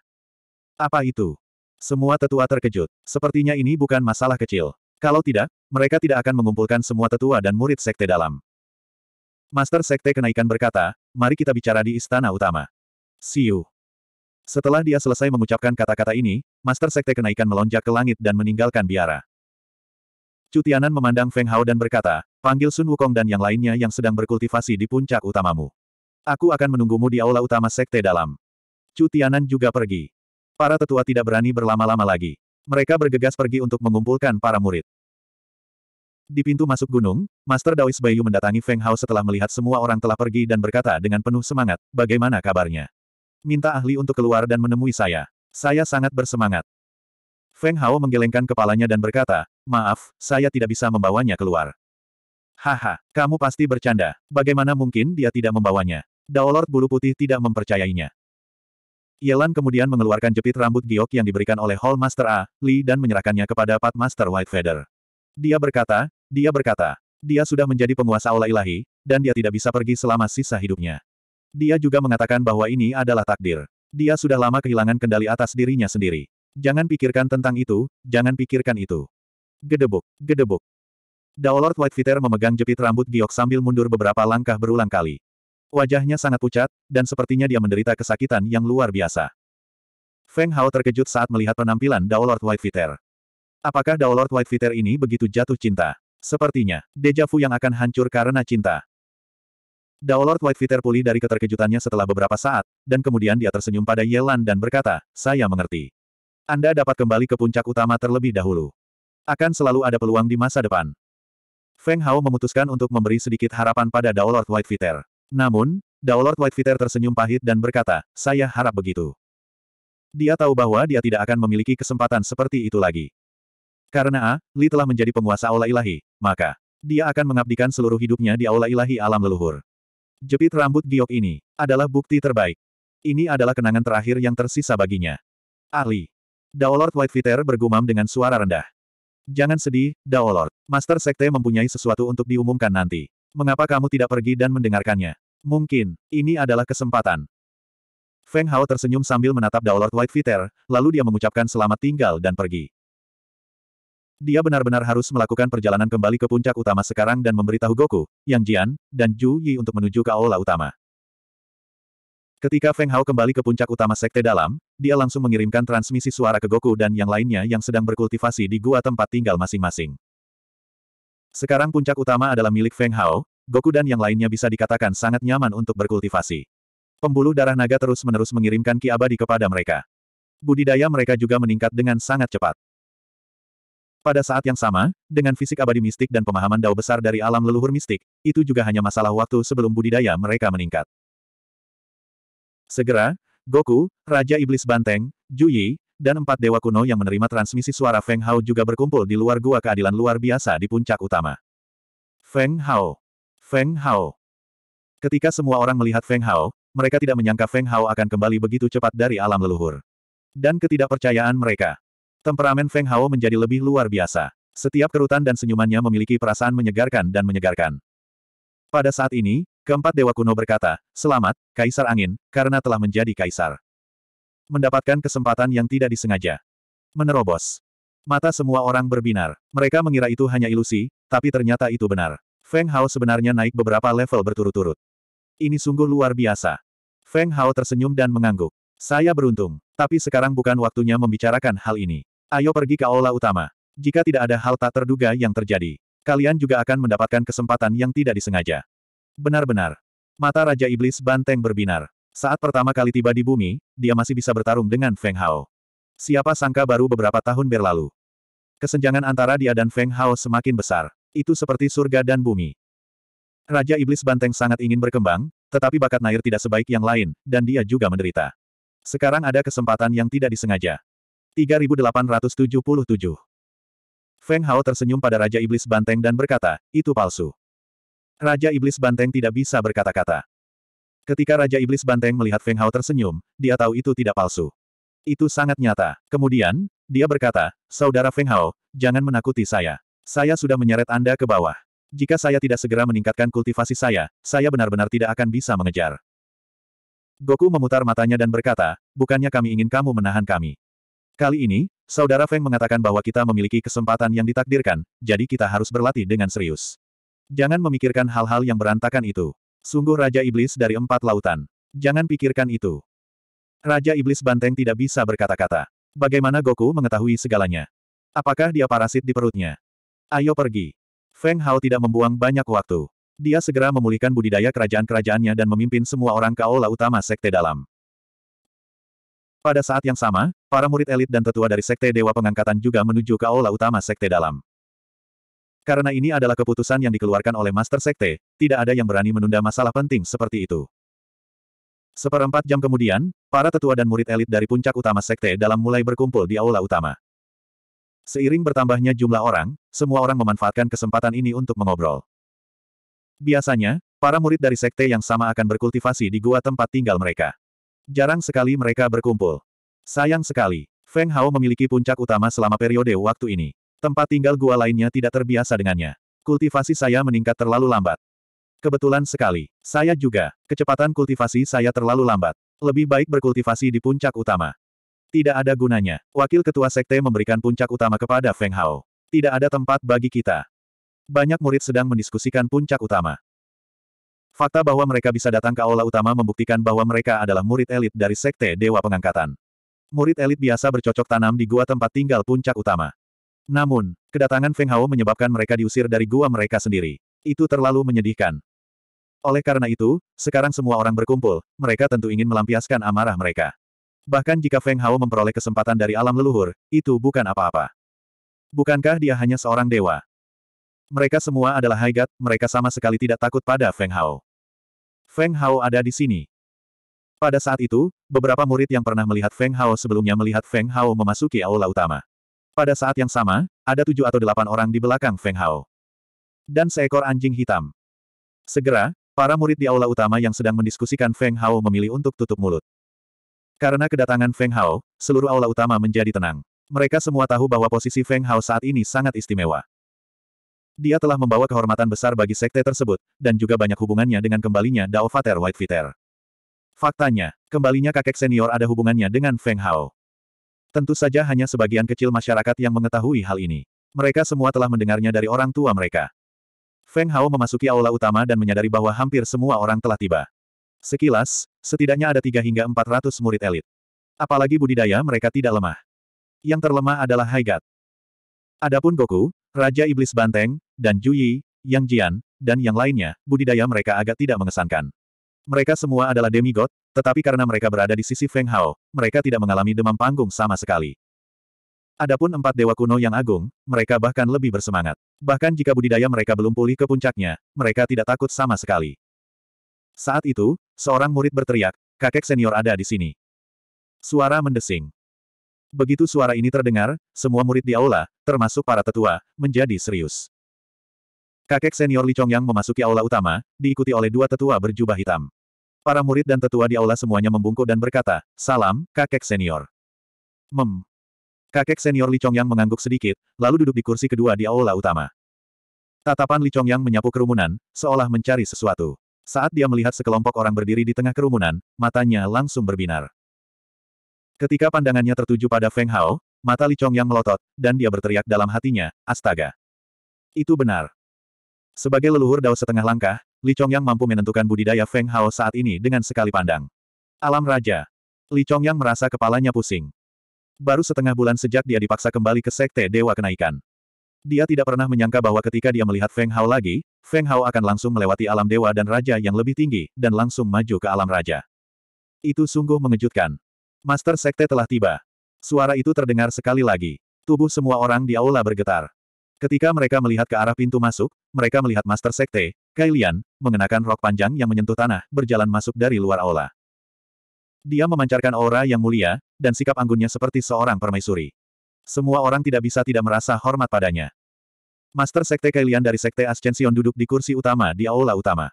Apa itu? Semua tetua terkejut. Sepertinya ini bukan masalah kecil. Kalau tidak, mereka tidak akan mengumpulkan semua tetua dan murid sekte dalam. Master Sekte Kenaikan berkata, mari kita bicara di istana utama. See you. Setelah dia selesai mengucapkan kata-kata ini, Master Sekte Kenaikan melonjak ke langit dan meninggalkan biara. Cutianan memandang Feng Hao dan berkata, panggil Sun Wukong dan yang lainnya yang sedang berkultivasi di puncak utamamu. Aku akan menunggumu di aula utama Sekte Dalam. Cutianan juga pergi. Para tetua tidak berani berlama-lama lagi. Mereka bergegas pergi untuk mengumpulkan para murid. Di pintu masuk gunung, Master Daois Bayu mendatangi Feng Hao setelah melihat semua orang telah pergi dan berkata dengan penuh semangat, bagaimana kabarnya? Minta ahli untuk keluar dan menemui saya. Saya sangat bersemangat. Feng Hao menggelengkan kepalanya dan berkata, maaf, saya tidak bisa membawanya keluar. Haha, kamu pasti bercanda. Bagaimana mungkin dia tidak membawanya? Daolord Bulu Putih tidak mempercayainya. Yelan kemudian mengeluarkan jepit rambut giok yang diberikan oleh Hall Master A, Li dan menyerahkannya kepada Pat Master White Feather. Dia berkata, dia berkata, dia sudah menjadi penguasa aula ilahi, dan dia tidak bisa pergi selama sisa hidupnya. Dia juga mengatakan bahwa ini adalah takdir. Dia sudah lama kehilangan kendali atas dirinya sendiri. Jangan pikirkan tentang itu, jangan pikirkan itu. Gedebuk, gedebuk. Daolord White Feather memegang jepit rambut giok sambil mundur beberapa langkah berulang kali. Wajahnya sangat pucat, dan sepertinya dia menderita kesakitan yang luar biasa. Feng Hao terkejut saat melihat penampilan Daolord Whitefitter. Apakah Daolord Whitefitter ini begitu jatuh cinta? Sepertinya, dejavu yang akan hancur karena cinta. Daolord Whitefitter pulih dari keterkejutannya setelah beberapa saat, dan kemudian dia tersenyum pada Yelan dan berkata, saya mengerti. Anda dapat kembali ke puncak utama terlebih dahulu. Akan selalu ada peluang di masa depan. Feng Hao memutuskan untuk memberi sedikit harapan pada Daolord Whitefitter. Namun, Daulord Whitefitter tersenyum pahit dan berkata, saya harap begitu. Dia tahu bahwa dia tidak akan memiliki kesempatan seperti itu lagi. Karena A, Li telah menjadi penguasa aula ilahi, maka dia akan mengabdikan seluruh hidupnya di aula ilahi alam leluhur. Jepit rambut giok ini adalah bukti terbaik. Ini adalah kenangan terakhir yang tersisa baginya. Ali. Daolord Whitefitter bergumam dengan suara rendah. Jangan sedih, Daolord. Master Sekte mempunyai sesuatu untuk diumumkan nanti. Mengapa kamu tidak pergi dan mendengarkannya? Mungkin, ini adalah kesempatan. Feng Hao tersenyum sambil menatap Daolord White Viter, lalu dia mengucapkan selamat tinggal dan pergi. Dia benar-benar harus melakukan perjalanan kembali ke puncak utama sekarang dan memberitahu Goku, Yang Jian, dan Zhu Yi untuk menuju ke aula utama. Ketika Feng Hao kembali ke puncak utama Sekte Dalam, dia langsung mengirimkan transmisi suara ke Goku dan yang lainnya yang sedang berkultivasi di gua tempat tinggal masing-masing. Sekarang puncak utama adalah milik Feng Hao, Goku dan yang lainnya bisa dikatakan sangat nyaman untuk berkultivasi. Pembuluh darah naga terus-menerus mengirimkan ki abadi kepada mereka. Budidaya mereka juga meningkat dengan sangat cepat. Pada saat yang sama, dengan fisik abadi mistik dan pemahaman dao besar dari alam leluhur mistik, itu juga hanya masalah waktu sebelum budidaya mereka meningkat. Segera, Goku, Raja Iblis Banteng, Juyi, dan empat dewa kuno yang menerima transmisi suara Feng Hao juga berkumpul di luar gua keadilan luar biasa di puncak utama. Feng Hao. Feng Hao. Ketika semua orang melihat Feng Hao, mereka tidak menyangka Feng Hao akan kembali begitu cepat dari alam leluhur. Dan ketidakpercayaan mereka. Temperamen Feng Hao menjadi lebih luar biasa. Setiap kerutan dan senyumannya memiliki perasaan menyegarkan dan menyegarkan. Pada saat ini, keempat dewa kuno berkata, Selamat, Kaisar Angin, karena telah menjadi kaisar. Mendapatkan kesempatan yang tidak disengaja. Menerobos. Mata semua orang berbinar. Mereka mengira itu hanya ilusi, tapi ternyata itu benar. Feng Hao sebenarnya naik beberapa level berturut-turut. Ini sungguh luar biasa. Feng Hao tersenyum dan mengangguk. Saya beruntung, tapi sekarang bukan waktunya membicarakan hal ini. Ayo pergi ke aula utama. Jika tidak ada hal tak terduga yang terjadi, kalian juga akan mendapatkan kesempatan yang tidak disengaja. Benar-benar. Mata Raja Iblis Banteng berbinar. Saat pertama kali tiba di bumi, dia masih bisa bertarung dengan Feng Hao. Siapa sangka baru beberapa tahun berlalu. Kesenjangan antara dia dan Feng Hao semakin besar. Itu seperti surga dan bumi. Raja Iblis Banteng sangat ingin berkembang, tetapi bakat Nair tidak sebaik yang lain, dan dia juga menderita. Sekarang ada kesempatan yang tidak disengaja. 3877 Feng Hao tersenyum pada Raja Iblis Banteng dan berkata, itu palsu. Raja Iblis Banteng tidak bisa berkata-kata. Ketika Raja Iblis Banteng melihat Feng Hao tersenyum, dia tahu itu tidak palsu. Itu sangat nyata. Kemudian, dia berkata, Saudara Feng Hao, jangan menakuti saya. Saya sudah menyeret Anda ke bawah. Jika saya tidak segera meningkatkan kultivasi saya, saya benar-benar tidak akan bisa mengejar. Goku memutar matanya dan berkata, bukannya kami ingin kamu menahan kami. Kali ini, Saudara Feng mengatakan bahwa kita memiliki kesempatan yang ditakdirkan, jadi kita harus berlatih dengan serius. Jangan memikirkan hal-hal yang berantakan itu. Sungguh Raja Iblis dari empat lautan. Jangan pikirkan itu. Raja Iblis Banteng tidak bisa berkata-kata. Bagaimana Goku mengetahui segalanya? Apakah dia parasit di perutnya? Ayo pergi. Feng Hao tidak membuang banyak waktu. Dia segera memulihkan budidaya kerajaan-kerajaannya dan memimpin semua orang ke aula utama Sekte Dalam. Pada saat yang sama, para murid elit dan tetua dari Sekte Dewa Pengangkatan juga menuju ke aula utama Sekte Dalam. Karena ini adalah keputusan yang dikeluarkan oleh Master Sekte, tidak ada yang berani menunda masalah penting seperti itu. Seperempat jam kemudian, para tetua dan murid elit dari puncak utama Sekte dalam mulai berkumpul di aula utama. Seiring bertambahnya jumlah orang, semua orang memanfaatkan kesempatan ini untuk mengobrol. Biasanya, para murid dari Sekte yang sama akan berkultivasi di gua tempat tinggal mereka. Jarang sekali mereka berkumpul. Sayang sekali, Feng Hao memiliki puncak utama selama periode waktu ini. Tempat tinggal gua lainnya tidak terbiasa dengannya. Kultivasi saya meningkat terlalu lambat. Kebetulan sekali. Saya juga. Kecepatan kultivasi saya terlalu lambat. Lebih baik berkultivasi di puncak utama. Tidak ada gunanya. Wakil Ketua Sekte memberikan puncak utama kepada Feng Hao. Tidak ada tempat bagi kita. Banyak murid sedang mendiskusikan puncak utama. Fakta bahwa mereka bisa datang ke aula utama membuktikan bahwa mereka adalah murid elit dari Sekte Dewa Pengangkatan. Murid elit biasa bercocok tanam di gua tempat tinggal puncak utama. Namun, kedatangan Feng Hao menyebabkan mereka diusir dari gua mereka sendiri. Itu terlalu menyedihkan. Oleh karena itu, sekarang semua orang berkumpul, mereka tentu ingin melampiaskan amarah mereka. Bahkan jika Feng Hao memperoleh kesempatan dari alam leluhur, itu bukan apa-apa. Bukankah dia hanya seorang dewa? Mereka semua adalah haigat, mereka sama sekali tidak takut pada Feng Hao. Feng Hao ada di sini. Pada saat itu, beberapa murid yang pernah melihat Feng Hao sebelumnya melihat Feng Hao memasuki aula utama. Pada saat yang sama, ada tujuh atau delapan orang di belakang Feng Hao. Dan seekor anjing hitam. Segera, para murid di aula utama yang sedang mendiskusikan Feng Hao memilih untuk tutup mulut. Karena kedatangan Feng Hao, seluruh aula utama menjadi tenang. Mereka semua tahu bahwa posisi Feng Hao saat ini sangat istimewa. Dia telah membawa kehormatan besar bagi sekte tersebut, dan juga banyak hubungannya dengan kembalinya Dao Fater White Fiter. Faktanya, kembalinya kakek senior ada hubungannya dengan Feng Hao. Tentu saja hanya sebagian kecil masyarakat yang mengetahui hal ini. Mereka semua telah mendengarnya dari orang tua mereka. Feng Hao memasuki aula utama dan menyadari bahwa hampir semua orang telah tiba. Sekilas, setidaknya ada tiga hingga empat ratus murid elit. Apalagi budidaya mereka tidak lemah. Yang terlemah adalah Haigat. Adapun Goku, Raja Iblis Banteng, dan Juyi, Yang Jian, dan yang lainnya, budidaya mereka agak tidak mengesankan. Mereka semua adalah demigod, tetapi karena mereka berada di sisi Feng Hao, mereka tidak mengalami demam panggung sama sekali. Adapun empat dewa kuno yang agung, mereka bahkan lebih bersemangat. Bahkan jika budidaya mereka belum pulih ke puncaknya, mereka tidak takut sama sekali. Saat itu, seorang murid berteriak, kakek senior ada di sini. Suara mendesing. Begitu suara ini terdengar, semua murid di aula, termasuk para tetua, menjadi serius. Kakek senior Li Chongyang memasuki aula utama, diikuti oleh dua tetua berjubah hitam. Para murid dan tetua di aula semuanya membungkuk dan berkata, Salam, kakek senior. Mem. Kakek senior Li Chongyang mengangguk sedikit, lalu duduk di kursi kedua di aula utama. Tatapan Li Chongyang menyapu kerumunan, seolah mencari sesuatu. Saat dia melihat sekelompok orang berdiri di tengah kerumunan, matanya langsung berbinar. Ketika pandangannya tertuju pada Feng Hao, mata Li Chongyang melotot, dan dia berteriak dalam hatinya, Astaga! Itu benar. Sebagai leluhur dao setengah langkah, Li Chongyang mampu menentukan budidaya Feng Hao saat ini dengan sekali pandang. Alam Raja. Li Chongyang merasa kepalanya pusing. Baru setengah bulan sejak dia dipaksa kembali ke Sekte Dewa Kenaikan. Dia tidak pernah menyangka bahwa ketika dia melihat Feng Hao lagi, Feng Hao akan langsung melewati alam dewa dan raja yang lebih tinggi, dan langsung maju ke alam raja. Itu sungguh mengejutkan. Master Sekte telah tiba. Suara itu terdengar sekali lagi. Tubuh semua orang di aula bergetar. Ketika mereka melihat ke arah pintu masuk, mereka melihat Master Sekte, Kailian, mengenakan rok panjang yang menyentuh tanah, berjalan masuk dari luar aula. Dia memancarkan aura yang mulia, dan sikap anggunnya seperti seorang permaisuri. Semua orang tidak bisa tidak merasa hormat padanya. Master Sekte Kailian dari Sekte Ascension duduk di kursi utama di aula utama.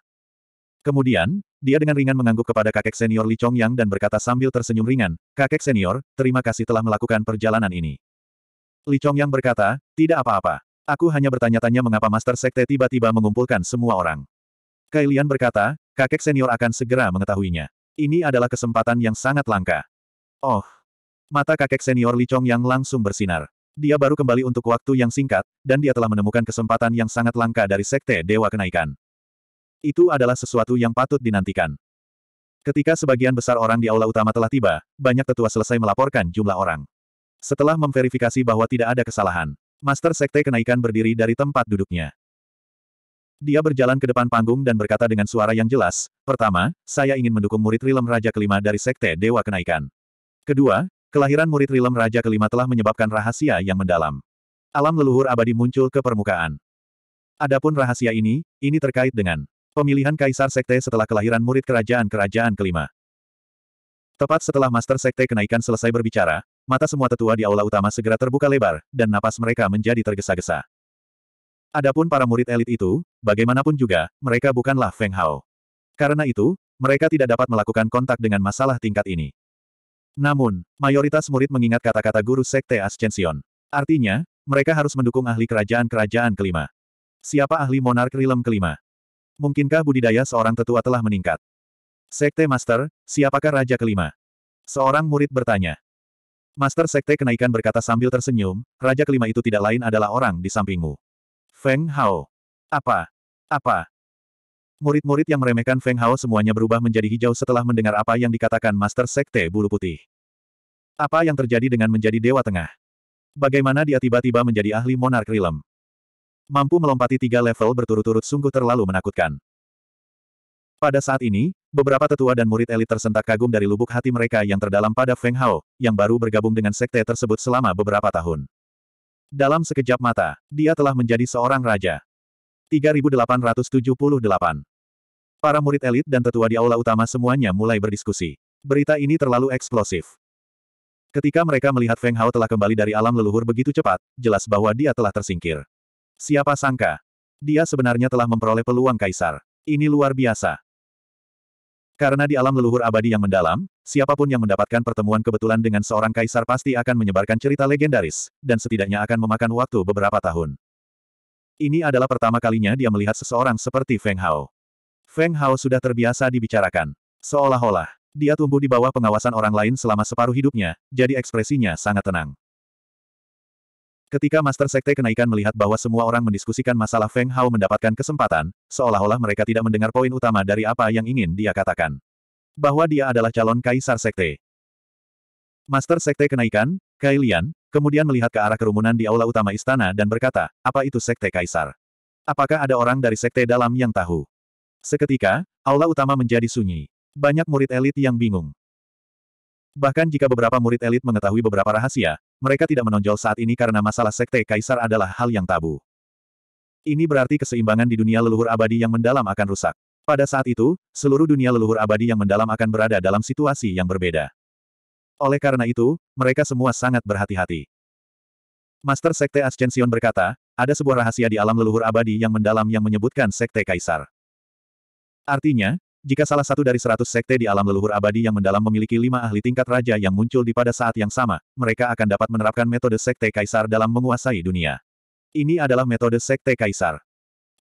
Kemudian, dia dengan ringan mengangguk kepada kakek senior Li Chongyang dan berkata sambil tersenyum ringan, Kakek senior, terima kasih telah melakukan perjalanan ini. Li Chongyang berkata, tidak apa-apa. Aku hanya bertanya-tanya mengapa Master Sekte tiba-tiba mengumpulkan semua orang. Kailian berkata, kakek senior akan segera mengetahuinya. Ini adalah kesempatan yang sangat langka. Oh. Mata kakek senior Li Chong yang langsung bersinar. Dia baru kembali untuk waktu yang singkat, dan dia telah menemukan kesempatan yang sangat langka dari Sekte Dewa Kenaikan. Itu adalah sesuatu yang patut dinantikan. Ketika sebagian besar orang di aula utama telah tiba, banyak tetua selesai melaporkan jumlah orang. Setelah memverifikasi bahwa tidak ada kesalahan, Master Sekte Kenaikan berdiri dari tempat duduknya. Dia berjalan ke depan panggung dan berkata dengan suara yang jelas, pertama, saya ingin mendukung murid Rilem Raja Kelima dari Sekte Dewa Kenaikan. Kedua, kelahiran murid Rilem Raja Kelima telah menyebabkan rahasia yang mendalam. Alam leluhur abadi muncul ke permukaan. Adapun rahasia ini, ini terkait dengan pemilihan Kaisar Sekte setelah kelahiran murid Kerajaan Kerajaan Kelima. Tepat setelah Master Sekte Kenaikan selesai berbicara, mata semua tetua di aula utama segera terbuka lebar, dan napas mereka menjadi tergesa-gesa. Adapun para murid elit itu, bagaimanapun juga, mereka bukanlah Feng Hao. Karena itu, mereka tidak dapat melakukan kontak dengan masalah tingkat ini. Namun, mayoritas murid mengingat kata-kata guru Sekte Ascension. Artinya, mereka harus mendukung ahli kerajaan-kerajaan kelima. Siapa ahli monark rilem kelima? Mungkinkah budidaya seorang tetua telah meningkat? Sekte Master, siapakah raja kelima? Seorang murid bertanya. Master Sekte Kenaikan berkata sambil tersenyum, Raja kelima itu tidak lain adalah orang di sampingmu. Feng Hao. Apa? Apa? Murid-murid yang meremehkan Feng Hao semuanya berubah menjadi hijau setelah mendengar apa yang dikatakan Master Sekte Bulu Putih. Apa yang terjadi dengan menjadi Dewa Tengah? Bagaimana dia tiba-tiba menjadi ahli monark Rilem? Mampu melompati tiga level berturut-turut sungguh terlalu menakutkan. Pada saat ini, beberapa tetua dan murid elit tersentak kagum dari lubuk hati mereka yang terdalam pada Feng Hao, yang baru bergabung dengan sekte tersebut selama beberapa tahun. Dalam sekejap mata, dia telah menjadi seorang raja. 3878 Para murid elit dan tetua di aula utama semuanya mulai berdiskusi. Berita ini terlalu eksplosif. Ketika mereka melihat Feng Hao telah kembali dari alam leluhur begitu cepat, jelas bahwa dia telah tersingkir. Siapa sangka? Dia sebenarnya telah memperoleh peluang kaisar. Ini luar biasa. Karena di alam leluhur abadi yang mendalam, siapapun yang mendapatkan pertemuan kebetulan dengan seorang kaisar pasti akan menyebarkan cerita legendaris, dan setidaknya akan memakan waktu beberapa tahun. Ini adalah pertama kalinya dia melihat seseorang seperti Feng Hao. Feng Hao sudah terbiasa dibicarakan. Seolah-olah, dia tumbuh di bawah pengawasan orang lain selama separuh hidupnya, jadi ekspresinya sangat tenang. Ketika Master Sekte Kenaikan melihat bahwa semua orang mendiskusikan masalah Feng Hao mendapatkan kesempatan, seolah-olah mereka tidak mendengar poin utama dari apa yang ingin dia katakan. Bahwa dia adalah calon Kaisar Sekte. Master Sekte Kenaikan, Kai Lian, kemudian melihat ke arah kerumunan di aula utama istana dan berkata, apa itu Sekte Kaisar? Apakah ada orang dari Sekte dalam yang tahu? Seketika, aula utama menjadi sunyi. Banyak murid elit yang bingung. Bahkan jika beberapa murid elit mengetahui beberapa rahasia, mereka tidak menonjol saat ini karena masalah sekte kaisar adalah hal yang tabu. Ini berarti keseimbangan di dunia leluhur abadi yang mendalam akan rusak. Pada saat itu, seluruh dunia leluhur abadi yang mendalam akan berada dalam situasi yang berbeda. Oleh karena itu, mereka semua sangat berhati-hati. Master Sekte Ascension berkata, ada sebuah rahasia di alam leluhur abadi yang mendalam yang menyebutkan Sekte Kaisar. Artinya, jika salah satu dari seratus sekte di alam leluhur abadi yang mendalam memiliki lima ahli tingkat raja yang muncul di pada saat yang sama, mereka akan dapat menerapkan metode sekte kaisar dalam menguasai dunia. Ini adalah metode sekte kaisar.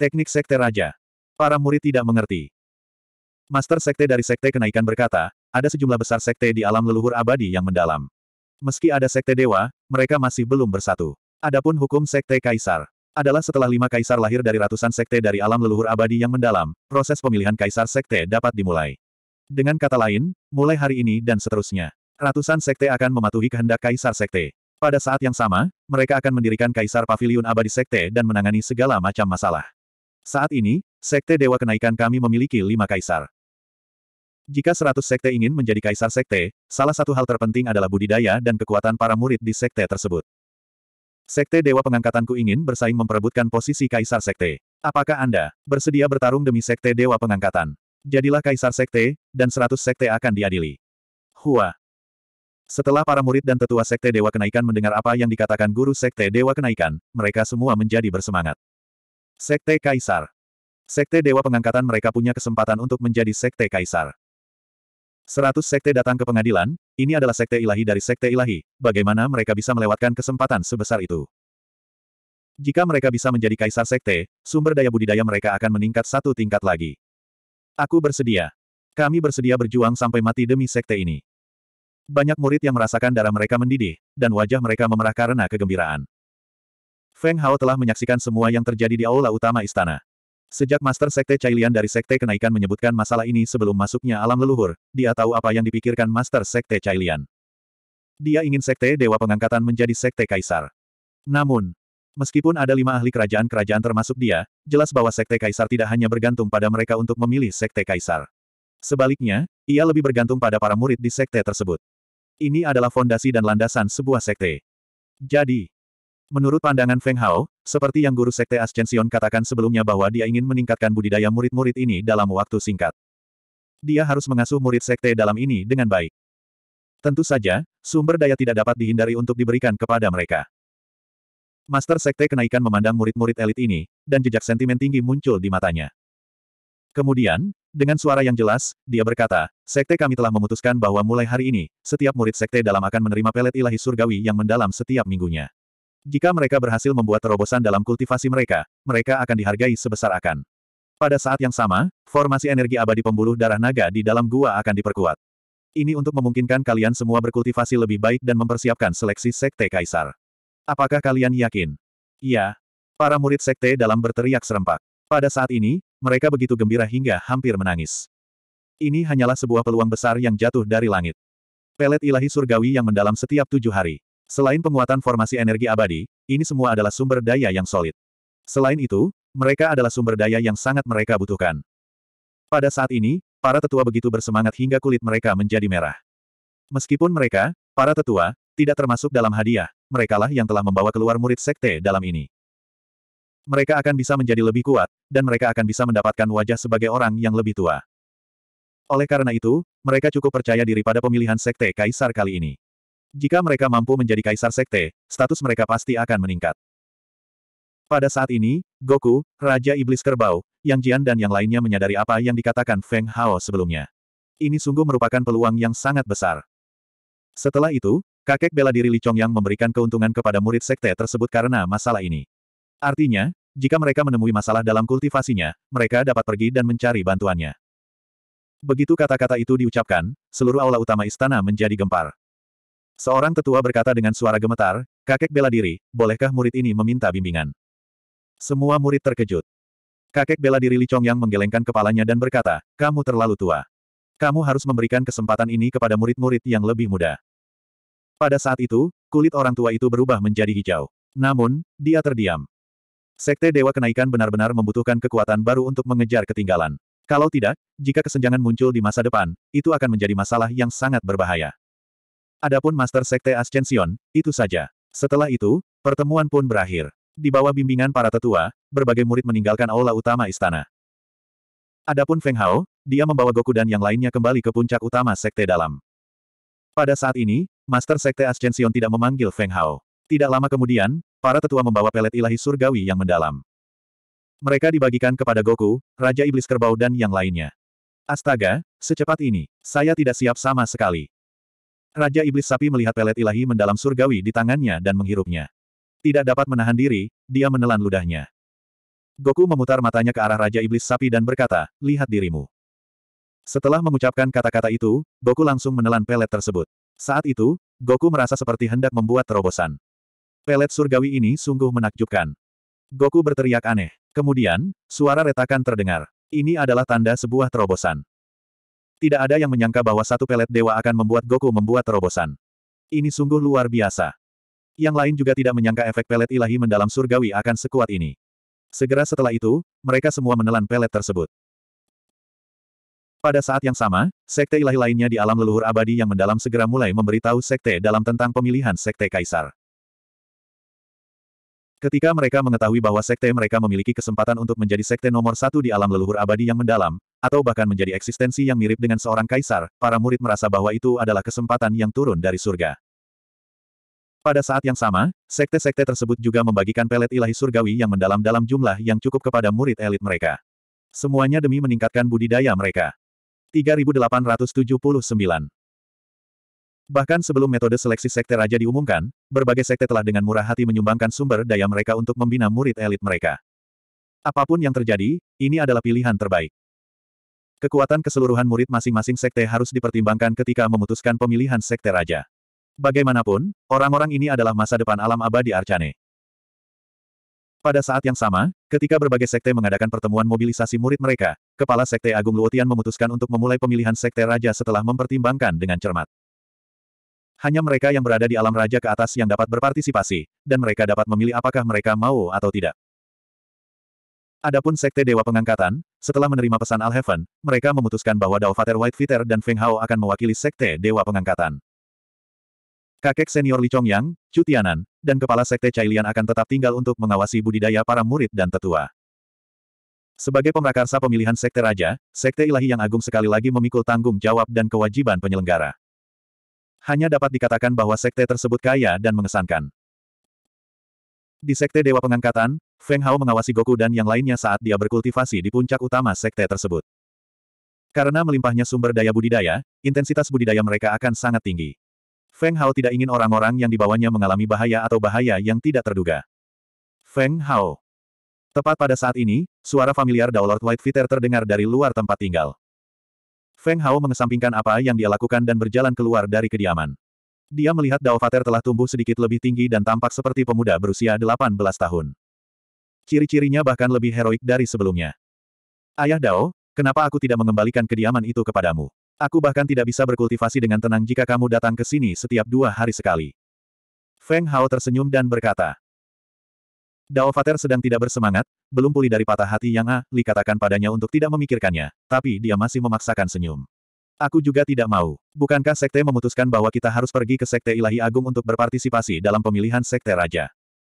Teknik sekte raja. Para murid tidak mengerti. Master sekte dari sekte kenaikan berkata, ada sejumlah besar sekte di alam leluhur abadi yang mendalam. Meski ada sekte dewa, mereka masih belum bersatu. Adapun hukum sekte kaisar adalah setelah lima kaisar lahir dari ratusan sekte dari alam leluhur abadi yang mendalam, proses pemilihan kaisar sekte dapat dimulai. Dengan kata lain, mulai hari ini dan seterusnya, ratusan sekte akan mematuhi kehendak kaisar sekte. Pada saat yang sama, mereka akan mendirikan kaisar paviliun abadi sekte dan menangani segala macam masalah. Saat ini, sekte Dewa Kenaikan kami memiliki lima kaisar. Jika seratus sekte ingin menjadi kaisar sekte, salah satu hal terpenting adalah budidaya dan kekuatan para murid di sekte tersebut. Sekte Dewa Pengangkatanku ingin bersaing memperebutkan posisi Kaisar Sekte. Apakah Anda bersedia bertarung demi Sekte Dewa Pengangkatan? Jadilah Kaisar Sekte, dan seratus Sekte akan diadili. Hua. Setelah para murid dan tetua Sekte Dewa Kenaikan mendengar apa yang dikatakan guru Sekte Dewa Kenaikan, mereka semua menjadi bersemangat. Sekte Kaisar. Sekte Dewa Pengangkatan mereka punya kesempatan untuk menjadi Sekte Kaisar. Seratus sekte datang ke pengadilan, ini adalah sekte ilahi dari sekte ilahi, bagaimana mereka bisa melewatkan kesempatan sebesar itu? Jika mereka bisa menjadi kaisar sekte, sumber daya budidaya mereka akan meningkat satu tingkat lagi. Aku bersedia. Kami bersedia berjuang sampai mati demi sekte ini. Banyak murid yang merasakan darah mereka mendidih, dan wajah mereka memerah karena kegembiraan. Feng Hao telah menyaksikan semua yang terjadi di aula utama istana. Sejak Master Sekte Cailian dari Sekte Kenaikan menyebutkan masalah ini sebelum masuknya alam leluhur, dia tahu apa yang dipikirkan Master Sekte Cailian. Dia ingin Sekte Dewa Pengangkatan menjadi Sekte Kaisar. Namun, meskipun ada lima ahli kerajaan-kerajaan termasuk dia, jelas bahwa Sekte Kaisar tidak hanya bergantung pada mereka untuk memilih Sekte Kaisar. Sebaliknya, ia lebih bergantung pada para murid di Sekte tersebut. Ini adalah fondasi dan landasan sebuah Sekte. Jadi, Menurut pandangan Feng Hao, seperti yang guru Sekte Ascension katakan sebelumnya bahwa dia ingin meningkatkan budidaya murid-murid ini dalam waktu singkat. Dia harus mengasuh murid Sekte dalam ini dengan baik. Tentu saja, sumber daya tidak dapat dihindari untuk diberikan kepada mereka. Master Sekte kenaikan memandang murid-murid elit ini, dan jejak sentimen tinggi muncul di matanya. Kemudian, dengan suara yang jelas, dia berkata, Sekte kami telah memutuskan bahwa mulai hari ini, setiap murid Sekte dalam akan menerima pelet ilahi surgawi yang mendalam setiap minggunya. Jika mereka berhasil membuat terobosan dalam kultivasi mereka, mereka akan dihargai sebesar akan. Pada saat yang sama, formasi energi abadi pembuluh darah naga di dalam gua akan diperkuat. Ini untuk memungkinkan kalian semua berkultivasi lebih baik dan mempersiapkan seleksi Sekte Kaisar. Apakah kalian yakin? Ya. Para murid Sekte dalam berteriak serempak. Pada saat ini, mereka begitu gembira hingga hampir menangis. Ini hanyalah sebuah peluang besar yang jatuh dari langit. Pelet ilahi surgawi yang mendalam setiap tujuh hari. Selain penguatan formasi energi abadi, ini semua adalah sumber daya yang solid. Selain itu, mereka adalah sumber daya yang sangat mereka butuhkan. Pada saat ini, para tetua begitu bersemangat hingga kulit mereka menjadi merah. Meskipun mereka, para tetua, tidak termasuk dalam hadiah, merekalah yang telah membawa keluar murid sekte dalam ini. Mereka akan bisa menjadi lebih kuat, dan mereka akan bisa mendapatkan wajah sebagai orang yang lebih tua. Oleh karena itu, mereka cukup percaya diri pada pemilihan sekte kaisar kali ini. Jika mereka mampu menjadi kaisar sekte, status mereka pasti akan meningkat. Pada saat ini, Goku, Raja Iblis Kerbau, Yang Jian dan yang lainnya menyadari apa yang dikatakan Feng Hao sebelumnya. Ini sungguh merupakan peluang yang sangat besar. Setelah itu, kakek bela diri Li Chong yang memberikan keuntungan kepada murid sekte tersebut karena masalah ini. Artinya, jika mereka menemui masalah dalam kultivasinya, mereka dapat pergi dan mencari bantuannya. Begitu kata-kata itu diucapkan, seluruh aula utama istana menjadi gempar. Seorang tetua berkata dengan suara gemetar, kakek bela diri, bolehkah murid ini meminta bimbingan? Semua murid terkejut. Kakek bela diri Li Chong yang menggelengkan kepalanya dan berkata, kamu terlalu tua. Kamu harus memberikan kesempatan ini kepada murid-murid yang lebih muda. Pada saat itu, kulit orang tua itu berubah menjadi hijau. Namun, dia terdiam. Sekte Dewa Kenaikan benar-benar membutuhkan kekuatan baru untuk mengejar ketinggalan. Kalau tidak, jika kesenjangan muncul di masa depan, itu akan menjadi masalah yang sangat berbahaya. Adapun Master Sekte Ascension, itu saja. Setelah itu, pertemuan pun berakhir. Di bawah bimbingan para tetua, berbagai murid meninggalkan aula utama istana. Adapun Feng Hao, dia membawa Goku dan yang lainnya kembali ke puncak utama Sekte Dalam. Pada saat ini, Master Sekte Ascension tidak memanggil Feng Hao. Tidak lama kemudian, para tetua membawa pelet ilahi surgawi yang mendalam. Mereka dibagikan kepada Goku, Raja Iblis Kerbau dan yang lainnya. Astaga, secepat ini, saya tidak siap sama sekali. Raja Iblis Sapi melihat pelet ilahi mendalam surgawi di tangannya dan menghirupnya. Tidak dapat menahan diri, dia menelan ludahnya. Goku memutar matanya ke arah Raja Iblis Sapi dan berkata, lihat dirimu. Setelah mengucapkan kata-kata itu, Goku langsung menelan pelet tersebut. Saat itu, Goku merasa seperti hendak membuat terobosan. Pelet surgawi ini sungguh menakjubkan. Goku berteriak aneh. Kemudian, suara retakan terdengar. Ini adalah tanda sebuah terobosan. Tidak ada yang menyangka bahwa satu pelet dewa akan membuat Goku membuat terobosan. Ini sungguh luar biasa. Yang lain juga tidak menyangka efek pelet ilahi mendalam surgawi akan sekuat ini. Segera setelah itu, mereka semua menelan pelet tersebut. Pada saat yang sama, sekte ilahi lainnya di alam leluhur abadi yang mendalam segera mulai memberitahu sekte dalam tentang pemilihan sekte kaisar. Ketika mereka mengetahui bahwa sekte mereka memiliki kesempatan untuk menjadi sekte nomor satu di alam leluhur abadi yang mendalam, atau bahkan menjadi eksistensi yang mirip dengan seorang kaisar, para murid merasa bahwa itu adalah kesempatan yang turun dari surga. Pada saat yang sama, sekte-sekte tersebut juga membagikan pelet ilahi surgawi yang mendalam dalam jumlah yang cukup kepada murid elit mereka. Semuanya demi meningkatkan budidaya mereka. 3879 Bahkan sebelum metode seleksi sekte raja diumumkan, berbagai sekte telah dengan murah hati menyumbangkan sumber daya mereka untuk membina murid elit mereka. Apapun yang terjadi, ini adalah pilihan terbaik. Kekuatan keseluruhan murid masing-masing sekte harus dipertimbangkan ketika memutuskan pemilihan sekte raja. Bagaimanapun, orang-orang ini adalah masa depan alam abadi Arcane. Pada saat yang sama, ketika berbagai sekte mengadakan pertemuan mobilisasi murid mereka, Kepala Sekte Agung Luotian memutuskan untuk memulai pemilihan sekte raja setelah mempertimbangkan dengan cermat. Hanya mereka yang berada di alam raja ke atas yang dapat berpartisipasi, dan mereka dapat memilih apakah mereka mau atau tidak. Adapun Sekte Dewa Pengangkatan, setelah menerima pesan Al Alheaven, mereka memutuskan bahwa Dao Daovater White Fitter dan Feng Hao akan mewakili Sekte Dewa Pengangkatan. Kakek senior Li Chongyang, Chu Tianan, dan kepala Sekte Cai Lian akan tetap tinggal untuk mengawasi budidaya para murid dan tetua. Sebagai pemrakarsa pemilihan Sekte Raja, Sekte Ilahi yang agung sekali lagi memikul tanggung jawab dan kewajiban penyelenggara hanya dapat dikatakan bahwa sekte tersebut kaya dan mengesankan. Di sekte Dewa Pengangkatan, Feng Hao mengawasi Goku dan yang lainnya saat dia berkultivasi di puncak utama sekte tersebut. Karena melimpahnya sumber daya budidaya, intensitas budidaya mereka akan sangat tinggi. Feng Hao tidak ingin orang-orang yang dibawanya mengalami bahaya atau bahaya yang tidak terduga. Feng Hao. Tepat pada saat ini, suara familiar Daulord White Fitter terdengar dari luar tempat tinggal. Feng Hao mengesampingkan apa yang dia lakukan dan berjalan keluar dari kediaman. Dia melihat Dao Fater telah tumbuh sedikit lebih tinggi dan tampak seperti pemuda berusia 18 tahun. Ciri-cirinya bahkan lebih heroik dari sebelumnya. Ayah Dao, kenapa aku tidak mengembalikan kediaman itu kepadamu? Aku bahkan tidak bisa berkultivasi dengan tenang jika kamu datang ke sini setiap dua hari sekali. Feng Hao tersenyum dan berkata, Fater sedang tidak bersemangat, belum pulih dari patah hati yang A, Li katakan padanya untuk tidak memikirkannya, tapi dia masih memaksakan senyum. Aku juga tidak mau. Bukankah sekte memutuskan bahwa kita harus pergi ke sekte ilahi agung untuk berpartisipasi dalam pemilihan sekte raja?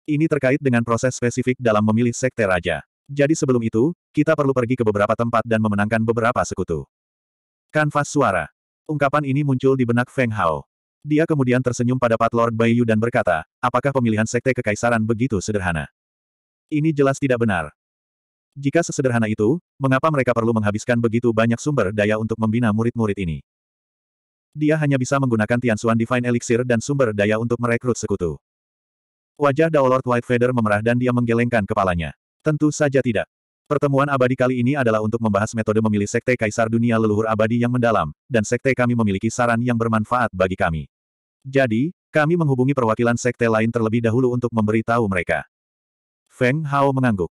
Ini terkait dengan proses spesifik dalam memilih sekte raja. Jadi sebelum itu, kita perlu pergi ke beberapa tempat dan memenangkan beberapa sekutu. Kanvas suara. Ungkapan ini muncul di benak Feng Hao. Dia kemudian tersenyum pada Pat Lord Baiyu dan berkata, apakah pemilihan sekte kekaisaran begitu sederhana? Ini jelas tidak benar. Jika sesederhana itu, mengapa mereka perlu menghabiskan begitu banyak sumber daya untuk membina murid-murid ini? Dia hanya bisa menggunakan Tianxuan Divine Elixir dan sumber daya untuk merekrut sekutu. Wajah White Feather memerah dan dia menggelengkan kepalanya. Tentu saja tidak. Pertemuan abadi kali ini adalah untuk membahas metode memilih Sekte Kaisar Dunia Leluhur Abadi yang mendalam, dan Sekte kami memiliki saran yang bermanfaat bagi kami. Jadi, kami menghubungi perwakilan Sekte lain terlebih dahulu untuk memberitahu mereka. Feng Hao mengangguk.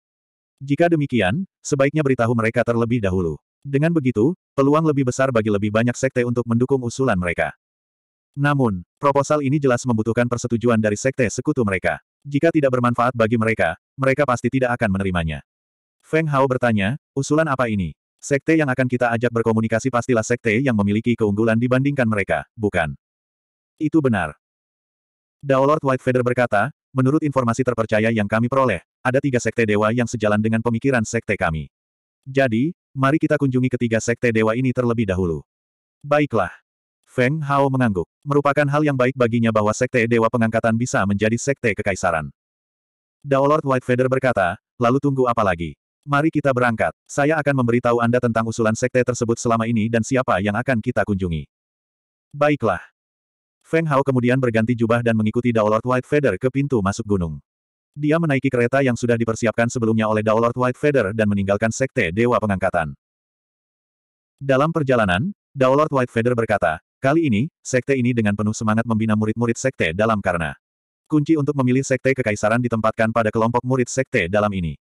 Jika demikian, sebaiknya beritahu mereka terlebih dahulu. Dengan begitu, peluang lebih besar bagi lebih banyak sekte untuk mendukung usulan mereka. Namun, proposal ini jelas membutuhkan persetujuan dari sekte sekutu mereka. Jika tidak bermanfaat bagi mereka, mereka pasti tidak akan menerimanya. Feng Hao bertanya, usulan apa ini? Sekte yang akan kita ajak berkomunikasi pastilah sekte yang memiliki keunggulan dibandingkan mereka, bukan? Itu benar. Daolord White Feather berkata, menurut informasi terpercaya yang kami peroleh, ada tiga sekte dewa yang sejalan dengan pemikiran sekte kami. Jadi, mari kita kunjungi ketiga sekte dewa ini terlebih dahulu. Baiklah. Feng Hao mengangguk. Merupakan hal yang baik baginya bahwa sekte dewa pengangkatan bisa menjadi sekte kekaisaran. White Feather berkata, lalu tunggu apa lagi? Mari kita berangkat. Saya akan memberitahu Anda tentang usulan sekte tersebut selama ini dan siapa yang akan kita kunjungi. Baiklah. Feng Hao kemudian berganti jubah dan mengikuti White Feather ke pintu masuk gunung. Dia menaiki kereta yang sudah dipersiapkan sebelumnya oleh Daulord Feather dan meninggalkan Sekte Dewa Pengangkatan. Dalam perjalanan, Daulord Feather berkata, kali ini, Sekte ini dengan penuh semangat membina murid-murid Sekte dalam karena kunci untuk memilih Sekte Kekaisaran ditempatkan pada kelompok murid Sekte dalam ini.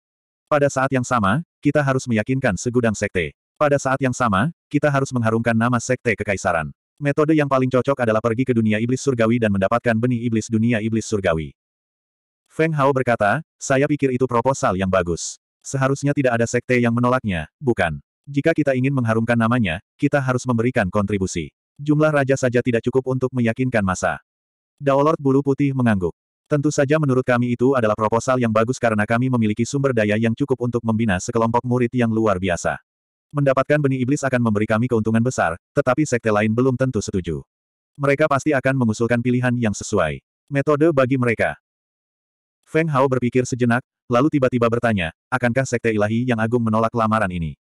Pada saat yang sama, kita harus meyakinkan segudang Sekte. Pada saat yang sama, kita harus mengharumkan nama Sekte Kekaisaran. Metode yang paling cocok adalah pergi ke dunia iblis surgawi dan mendapatkan benih iblis dunia iblis surgawi. Feng Hao berkata, saya pikir itu proposal yang bagus. Seharusnya tidak ada sekte yang menolaknya, bukan? Jika kita ingin mengharumkan namanya, kita harus memberikan kontribusi. Jumlah raja saja tidak cukup untuk meyakinkan masa. Daolord Bulu Putih mengangguk. Tentu saja menurut kami itu adalah proposal yang bagus karena kami memiliki sumber daya yang cukup untuk membina sekelompok murid yang luar biasa. Mendapatkan benih iblis akan memberi kami keuntungan besar, tetapi sekte lain belum tentu setuju. Mereka pasti akan mengusulkan pilihan yang sesuai. Metode bagi mereka. Feng Hao berpikir sejenak, lalu tiba-tiba bertanya, akankah Sekte Ilahi yang Agung menolak lamaran ini?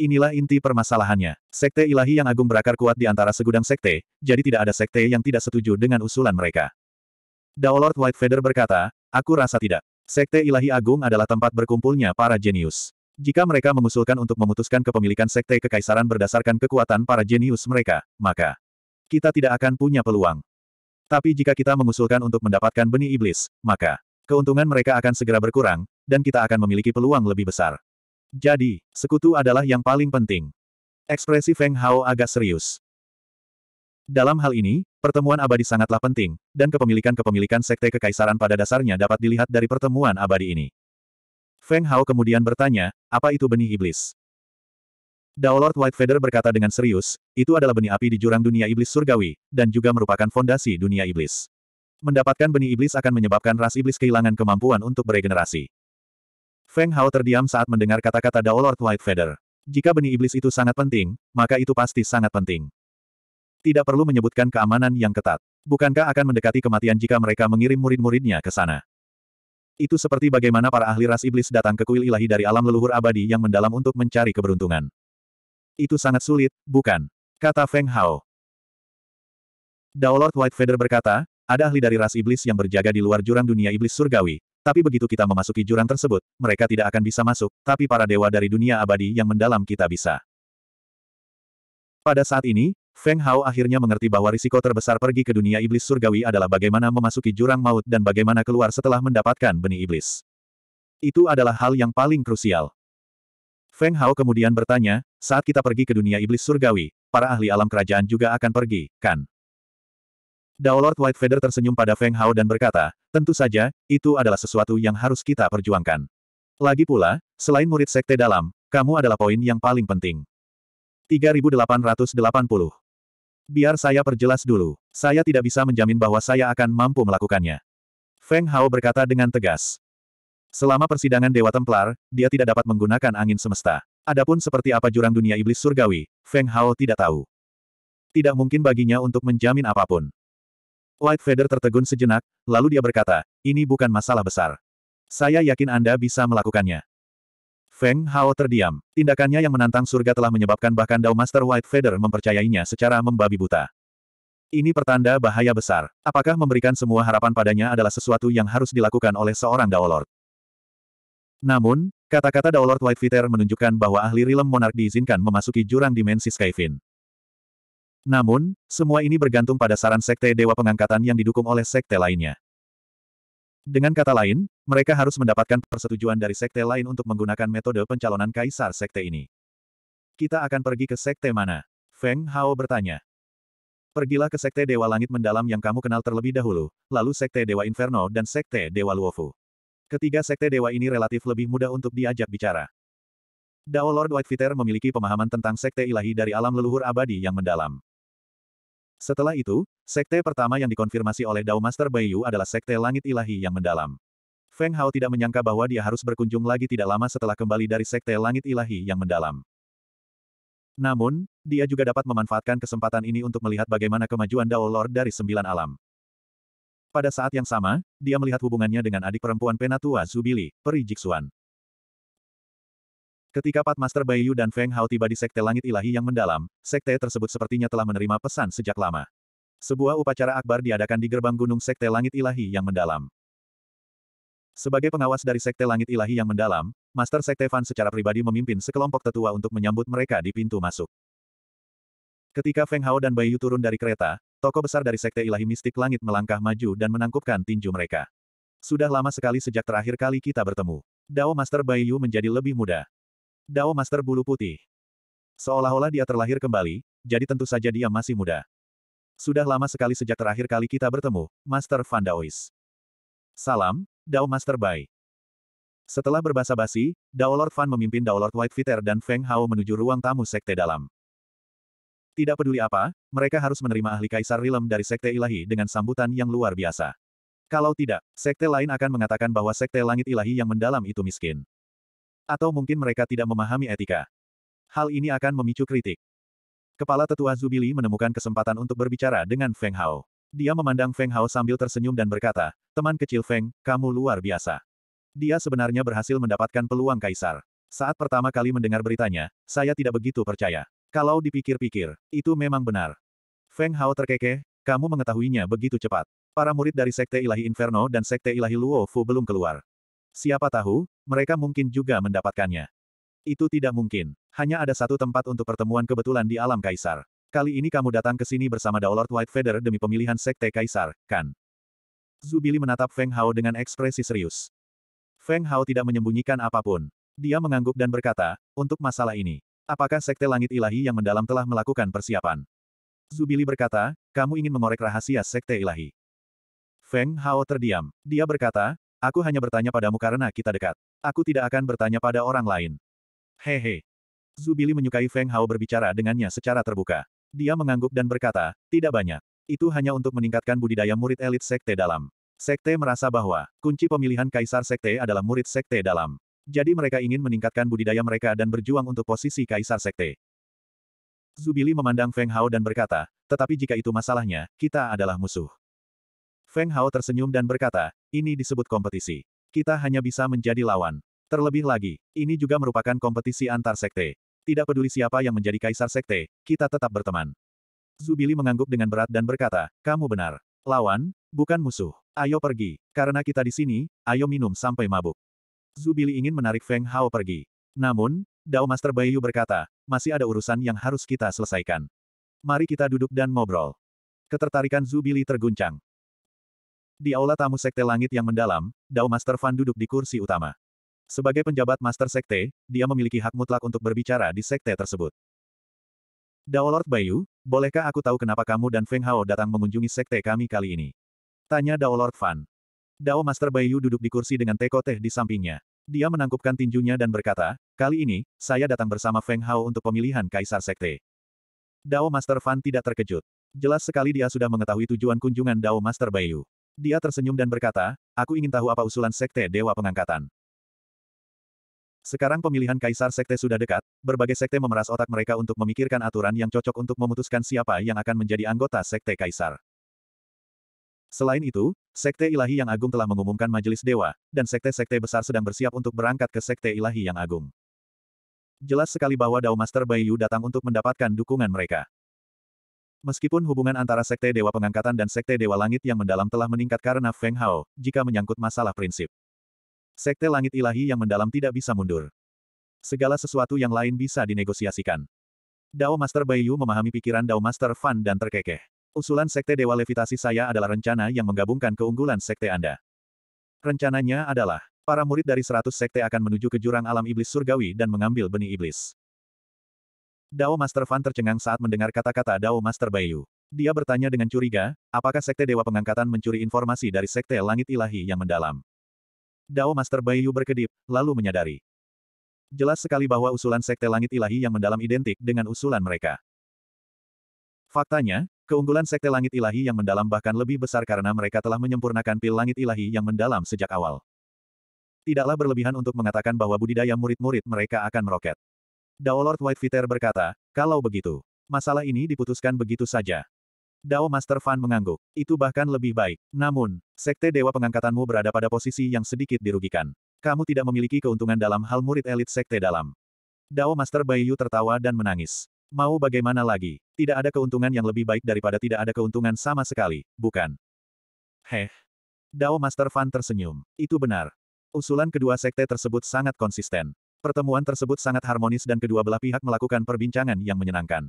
Inilah inti permasalahannya. Sekte Ilahi yang Agung berakar kuat di antara segudang sekte, jadi tidak ada sekte yang tidak setuju dengan usulan mereka. Daolord White Feather berkata, aku rasa tidak. Sekte Ilahi Agung adalah tempat berkumpulnya para jenius. Jika mereka mengusulkan untuk memutuskan kepemilikan sekte kekaisaran berdasarkan kekuatan para jenius mereka, maka kita tidak akan punya peluang. Tapi jika kita mengusulkan untuk mendapatkan benih iblis, maka keuntungan mereka akan segera berkurang, dan kita akan memiliki peluang lebih besar. Jadi, sekutu adalah yang paling penting. Ekspresi Feng Hao agak serius. Dalam hal ini, pertemuan abadi sangatlah penting, dan kepemilikan-kepemilikan sekte kekaisaran pada dasarnya dapat dilihat dari pertemuan abadi ini. Feng Hao kemudian bertanya, apa itu benih iblis? Daolord Feather berkata dengan serius, itu adalah benih api di jurang dunia iblis surgawi, dan juga merupakan fondasi dunia iblis. Mendapatkan benih iblis akan menyebabkan ras iblis kehilangan kemampuan untuk beregenerasi. Feng Hao terdiam saat mendengar kata-kata Daolord White Feather. Jika benih iblis itu sangat penting, maka itu pasti sangat penting. Tidak perlu menyebutkan keamanan yang ketat. Bukankah akan mendekati kematian jika mereka mengirim murid-muridnya ke sana? Itu seperti bagaimana para ahli ras iblis datang ke kuil ilahi dari alam leluhur abadi yang mendalam untuk mencari keberuntungan. Itu sangat sulit, bukan? Kata Feng Hao. Daolord White Feather berkata, ada ahli dari ras iblis yang berjaga di luar jurang dunia iblis surgawi, tapi begitu kita memasuki jurang tersebut, mereka tidak akan bisa masuk, tapi para dewa dari dunia abadi yang mendalam kita bisa. Pada saat ini, Feng Hao akhirnya mengerti bahwa risiko terbesar pergi ke dunia iblis surgawi adalah bagaimana memasuki jurang maut dan bagaimana keluar setelah mendapatkan benih iblis. Itu adalah hal yang paling krusial. Feng Hao kemudian bertanya, saat kita pergi ke dunia iblis surgawi, para ahli alam kerajaan juga akan pergi, kan? Dao White Feather tersenyum pada Feng Hao dan berkata, tentu saja, itu adalah sesuatu yang harus kita perjuangkan. Lagi pula, selain murid sekte dalam, kamu adalah poin yang paling penting. 3880. Biar saya perjelas dulu, saya tidak bisa menjamin bahwa saya akan mampu melakukannya. Feng Hao berkata dengan tegas. Selama persidangan Dewa Templar, dia tidak dapat menggunakan angin semesta. Adapun seperti apa jurang dunia iblis surgawi, Feng Hao tidak tahu. Tidak mungkin baginya untuk menjamin apapun. White Feather tertegun sejenak, lalu dia berkata, ini bukan masalah besar. Saya yakin Anda bisa melakukannya. Feng Hao terdiam. Tindakannya yang menantang surga telah menyebabkan bahkan Dao Master White Feather mempercayainya secara membabi buta. Ini pertanda bahaya besar. Apakah memberikan semua harapan padanya adalah sesuatu yang harus dilakukan oleh seorang Dao Lord? Namun, kata-kata Dao Lord White Feather menunjukkan bahwa ahli rilem monark diizinkan memasuki jurang dimensi Skyfin. Namun, semua ini bergantung pada saran Sekte Dewa Pengangkatan yang didukung oleh Sekte lainnya. Dengan kata lain, mereka harus mendapatkan persetujuan dari Sekte lain untuk menggunakan metode pencalonan Kaisar Sekte ini. Kita akan pergi ke Sekte mana? Feng Hao bertanya. Pergilah ke Sekte Dewa Langit Mendalam yang kamu kenal terlebih dahulu, lalu Sekte Dewa Inferno dan Sekte Dewa Luofu. Ketiga sekte dewa ini relatif lebih mudah untuk diajak bicara. Dao Lord Whitefitter memiliki pemahaman tentang sekte ilahi dari alam leluhur abadi yang mendalam. Setelah itu, sekte pertama yang dikonfirmasi oleh Dao Master Yu adalah sekte langit ilahi yang mendalam. Feng Hao tidak menyangka bahwa dia harus berkunjung lagi tidak lama setelah kembali dari sekte langit ilahi yang mendalam. Namun, dia juga dapat memanfaatkan kesempatan ini untuk melihat bagaimana kemajuan Dao Lord dari sembilan alam. Pada saat yang sama, dia melihat hubungannya dengan adik perempuan penatua Zubili, Peri Jiksuan. Ketika Pat Patmaster Baiyu dan Feng Hao tiba di Sekte Langit Ilahi yang mendalam, Sekte tersebut sepertinya telah menerima pesan sejak lama. Sebuah upacara akbar diadakan di gerbang gunung Sekte Langit Ilahi yang mendalam. Sebagai pengawas dari Sekte Langit Ilahi yang mendalam, Master Sekte Fan secara pribadi memimpin sekelompok tetua untuk menyambut mereka di pintu masuk. Ketika Feng Hao dan Baiyu turun dari kereta, Toko besar dari Sekte Ilahi Mistik Langit melangkah maju dan menangkupkan tinju mereka. Sudah lama sekali sejak terakhir kali kita bertemu. Dao Master Baiyu menjadi lebih muda. Dao Master Bulu Putih. Seolah-olah dia terlahir kembali, jadi tentu saja dia masih muda. Sudah lama sekali sejak terakhir kali kita bertemu, Master Van Daois. Salam, Dao Master Bai. Setelah berbahasa basi Dao Lord Fan memimpin Dao Lord White Viter dan Feng Hao menuju ruang tamu Sekte Dalam. Tidak peduli apa, mereka harus menerima ahli Kaisar Rilem dari Sekte Ilahi dengan sambutan yang luar biasa. Kalau tidak, sekte lain akan mengatakan bahwa sekte langit ilahi yang mendalam itu miskin. Atau mungkin mereka tidak memahami etika. Hal ini akan memicu kritik. Kepala tetua Zubili menemukan kesempatan untuk berbicara dengan Feng Hao. Dia memandang Feng Hao sambil tersenyum dan berkata, teman kecil Feng, kamu luar biasa. Dia sebenarnya berhasil mendapatkan peluang kaisar. Saat pertama kali mendengar beritanya, saya tidak begitu percaya. Kalau dipikir-pikir, itu memang benar. Feng Hao terkekeh, kamu mengetahuinya begitu cepat. Para murid dari Sekte Ilahi Inferno dan Sekte Ilahi Luo Fu belum keluar. Siapa tahu, mereka mungkin juga mendapatkannya. Itu tidak mungkin. Hanya ada satu tempat untuk pertemuan kebetulan di alam kaisar. Kali ini kamu datang ke sini bersama Lord White Feather demi pemilihan sekte kaisar, kan? Zubili menatap Feng Hao dengan ekspresi serius. Feng Hao tidak menyembunyikan apapun. Dia mengangguk dan berkata, untuk masalah ini, apakah sekte langit ilahi yang mendalam telah melakukan persiapan? Zubili berkata, kamu ingin mengorek rahasia sekte ilahi. Feng Hao terdiam. Dia berkata, aku hanya bertanya padamu karena kita dekat. Aku tidak akan bertanya pada orang lain. Hehe. Zubili menyukai Feng Hao berbicara dengannya secara terbuka. Dia mengangguk dan berkata, tidak banyak. Itu hanya untuk meningkatkan budidaya murid elit sekte dalam. Sekte merasa bahwa, kunci pemilihan kaisar sekte adalah murid sekte dalam. Jadi mereka ingin meningkatkan budidaya mereka dan berjuang untuk posisi kaisar sekte. Zubili memandang Feng Hao dan berkata, tetapi jika itu masalahnya, kita adalah musuh. Feng Hao tersenyum dan berkata, ini disebut kompetisi. Kita hanya bisa menjadi lawan. Terlebih lagi, ini juga merupakan kompetisi antar sekte. Tidak peduli siapa yang menjadi kaisar sekte, kita tetap berteman. Zubili mengangguk dengan berat dan berkata, kamu benar. Lawan, bukan musuh. Ayo pergi, karena kita di sini, ayo minum sampai mabuk. Zubili ingin menarik Feng Hao pergi. Namun, Dao Master Bayu berkata, masih ada urusan yang harus kita selesaikan. Mari kita duduk dan ngobrol. Ketertarikan Zubili terguncang. Di aula tamu Sekte Langit yang mendalam, Dao Master Fan duduk di kursi utama. Sebagai penjabat Master Sekte, dia memiliki hak mutlak untuk berbicara di Sekte tersebut. Dao Lord Bayu, bolehkah aku tahu kenapa kamu dan Feng Hao datang mengunjungi Sekte kami kali ini? Tanya Dao Lord Fan. Dao Master Bayu duduk di kursi dengan teko teh di sampingnya. Dia menangkupkan tinjunya dan berkata, kali ini, saya datang bersama Feng Hao untuk pemilihan Kaisar Sekte. Dao Master Fan tidak terkejut. Jelas sekali dia sudah mengetahui tujuan kunjungan Dao Master Bayu. Dia tersenyum dan berkata, aku ingin tahu apa usulan Sekte Dewa Pengangkatan. Sekarang pemilihan Kaisar Sekte sudah dekat, berbagai sekte memeras otak mereka untuk memikirkan aturan yang cocok untuk memutuskan siapa yang akan menjadi anggota Sekte Kaisar. Selain itu, Sekte Ilahi yang Agung telah mengumumkan Majelis Dewa, dan sekte-sekte besar sedang bersiap untuk berangkat ke Sekte Ilahi yang Agung. Jelas sekali bahwa Dao Master Bayu datang untuk mendapatkan dukungan mereka. Meskipun hubungan antara Sekte Dewa Pengangkatan dan Sekte Dewa Langit yang mendalam telah meningkat karena Feng Hao, jika menyangkut masalah prinsip. Sekte Langit Ilahi yang mendalam tidak bisa mundur. Segala sesuatu yang lain bisa dinegosiasikan. Dao Master Yu memahami pikiran Dao Master Fan dan terkekeh. Usulan Sekte Dewa Levitasi saya adalah rencana yang menggabungkan keunggulan Sekte Anda. Rencananya adalah, para murid dari 100 Sekte akan menuju ke jurang alam iblis surgawi dan mengambil benih iblis. Dao Master Fan tercengang saat mendengar kata-kata Dao Master Bayu. Dia bertanya dengan curiga, apakah Sekte Dewa Pengangkatan mencuri informasi dari Sekte Langit Ilahi yang mendalam? Dao Master Bayu berkedip, lalu menyadari. Jelas sekali bahwa usulan Sekte Langit Ilahi yang mendalam identik dengan usulan mereka. Faktanya, keunggulan Sekte Langit Ilahi yang mendalam bahkan lebih besar karena mereka telah menyempurnakan pil Langit Ilahi yang mendalam sejak awal. Tidaklah berlebihan untuk mengatakan bahwa budidaya murid-murid mereka akan meroket. Dao Lord White Viter berkata, kalau begitu, masalah ini diputuskan begitu saja. Dao Master Fan mengangguk. Itu bahkan lebih baik. Namun, sekte dewa pengangkatanmu berada pada posisi yang sedikit dirugikan. Kamu tidak memiliki keuntungan dalam hal murid elit sekte dalam. Dao Master Bayu tertawa dan menangis. Mau bagaimana lagi? Tidak ada keuntungan yang lebih baik daripada tidak ada keuntungan sama sekali, bukan? Heh. Dao Master Fan tersenyum. Itu benar. Usulan kedua sekte tersebut sangat konsisten. Pertemuan tersebut sangat harmonis dan kedua belah pihak melakukan perbincangan yang menyenangkan.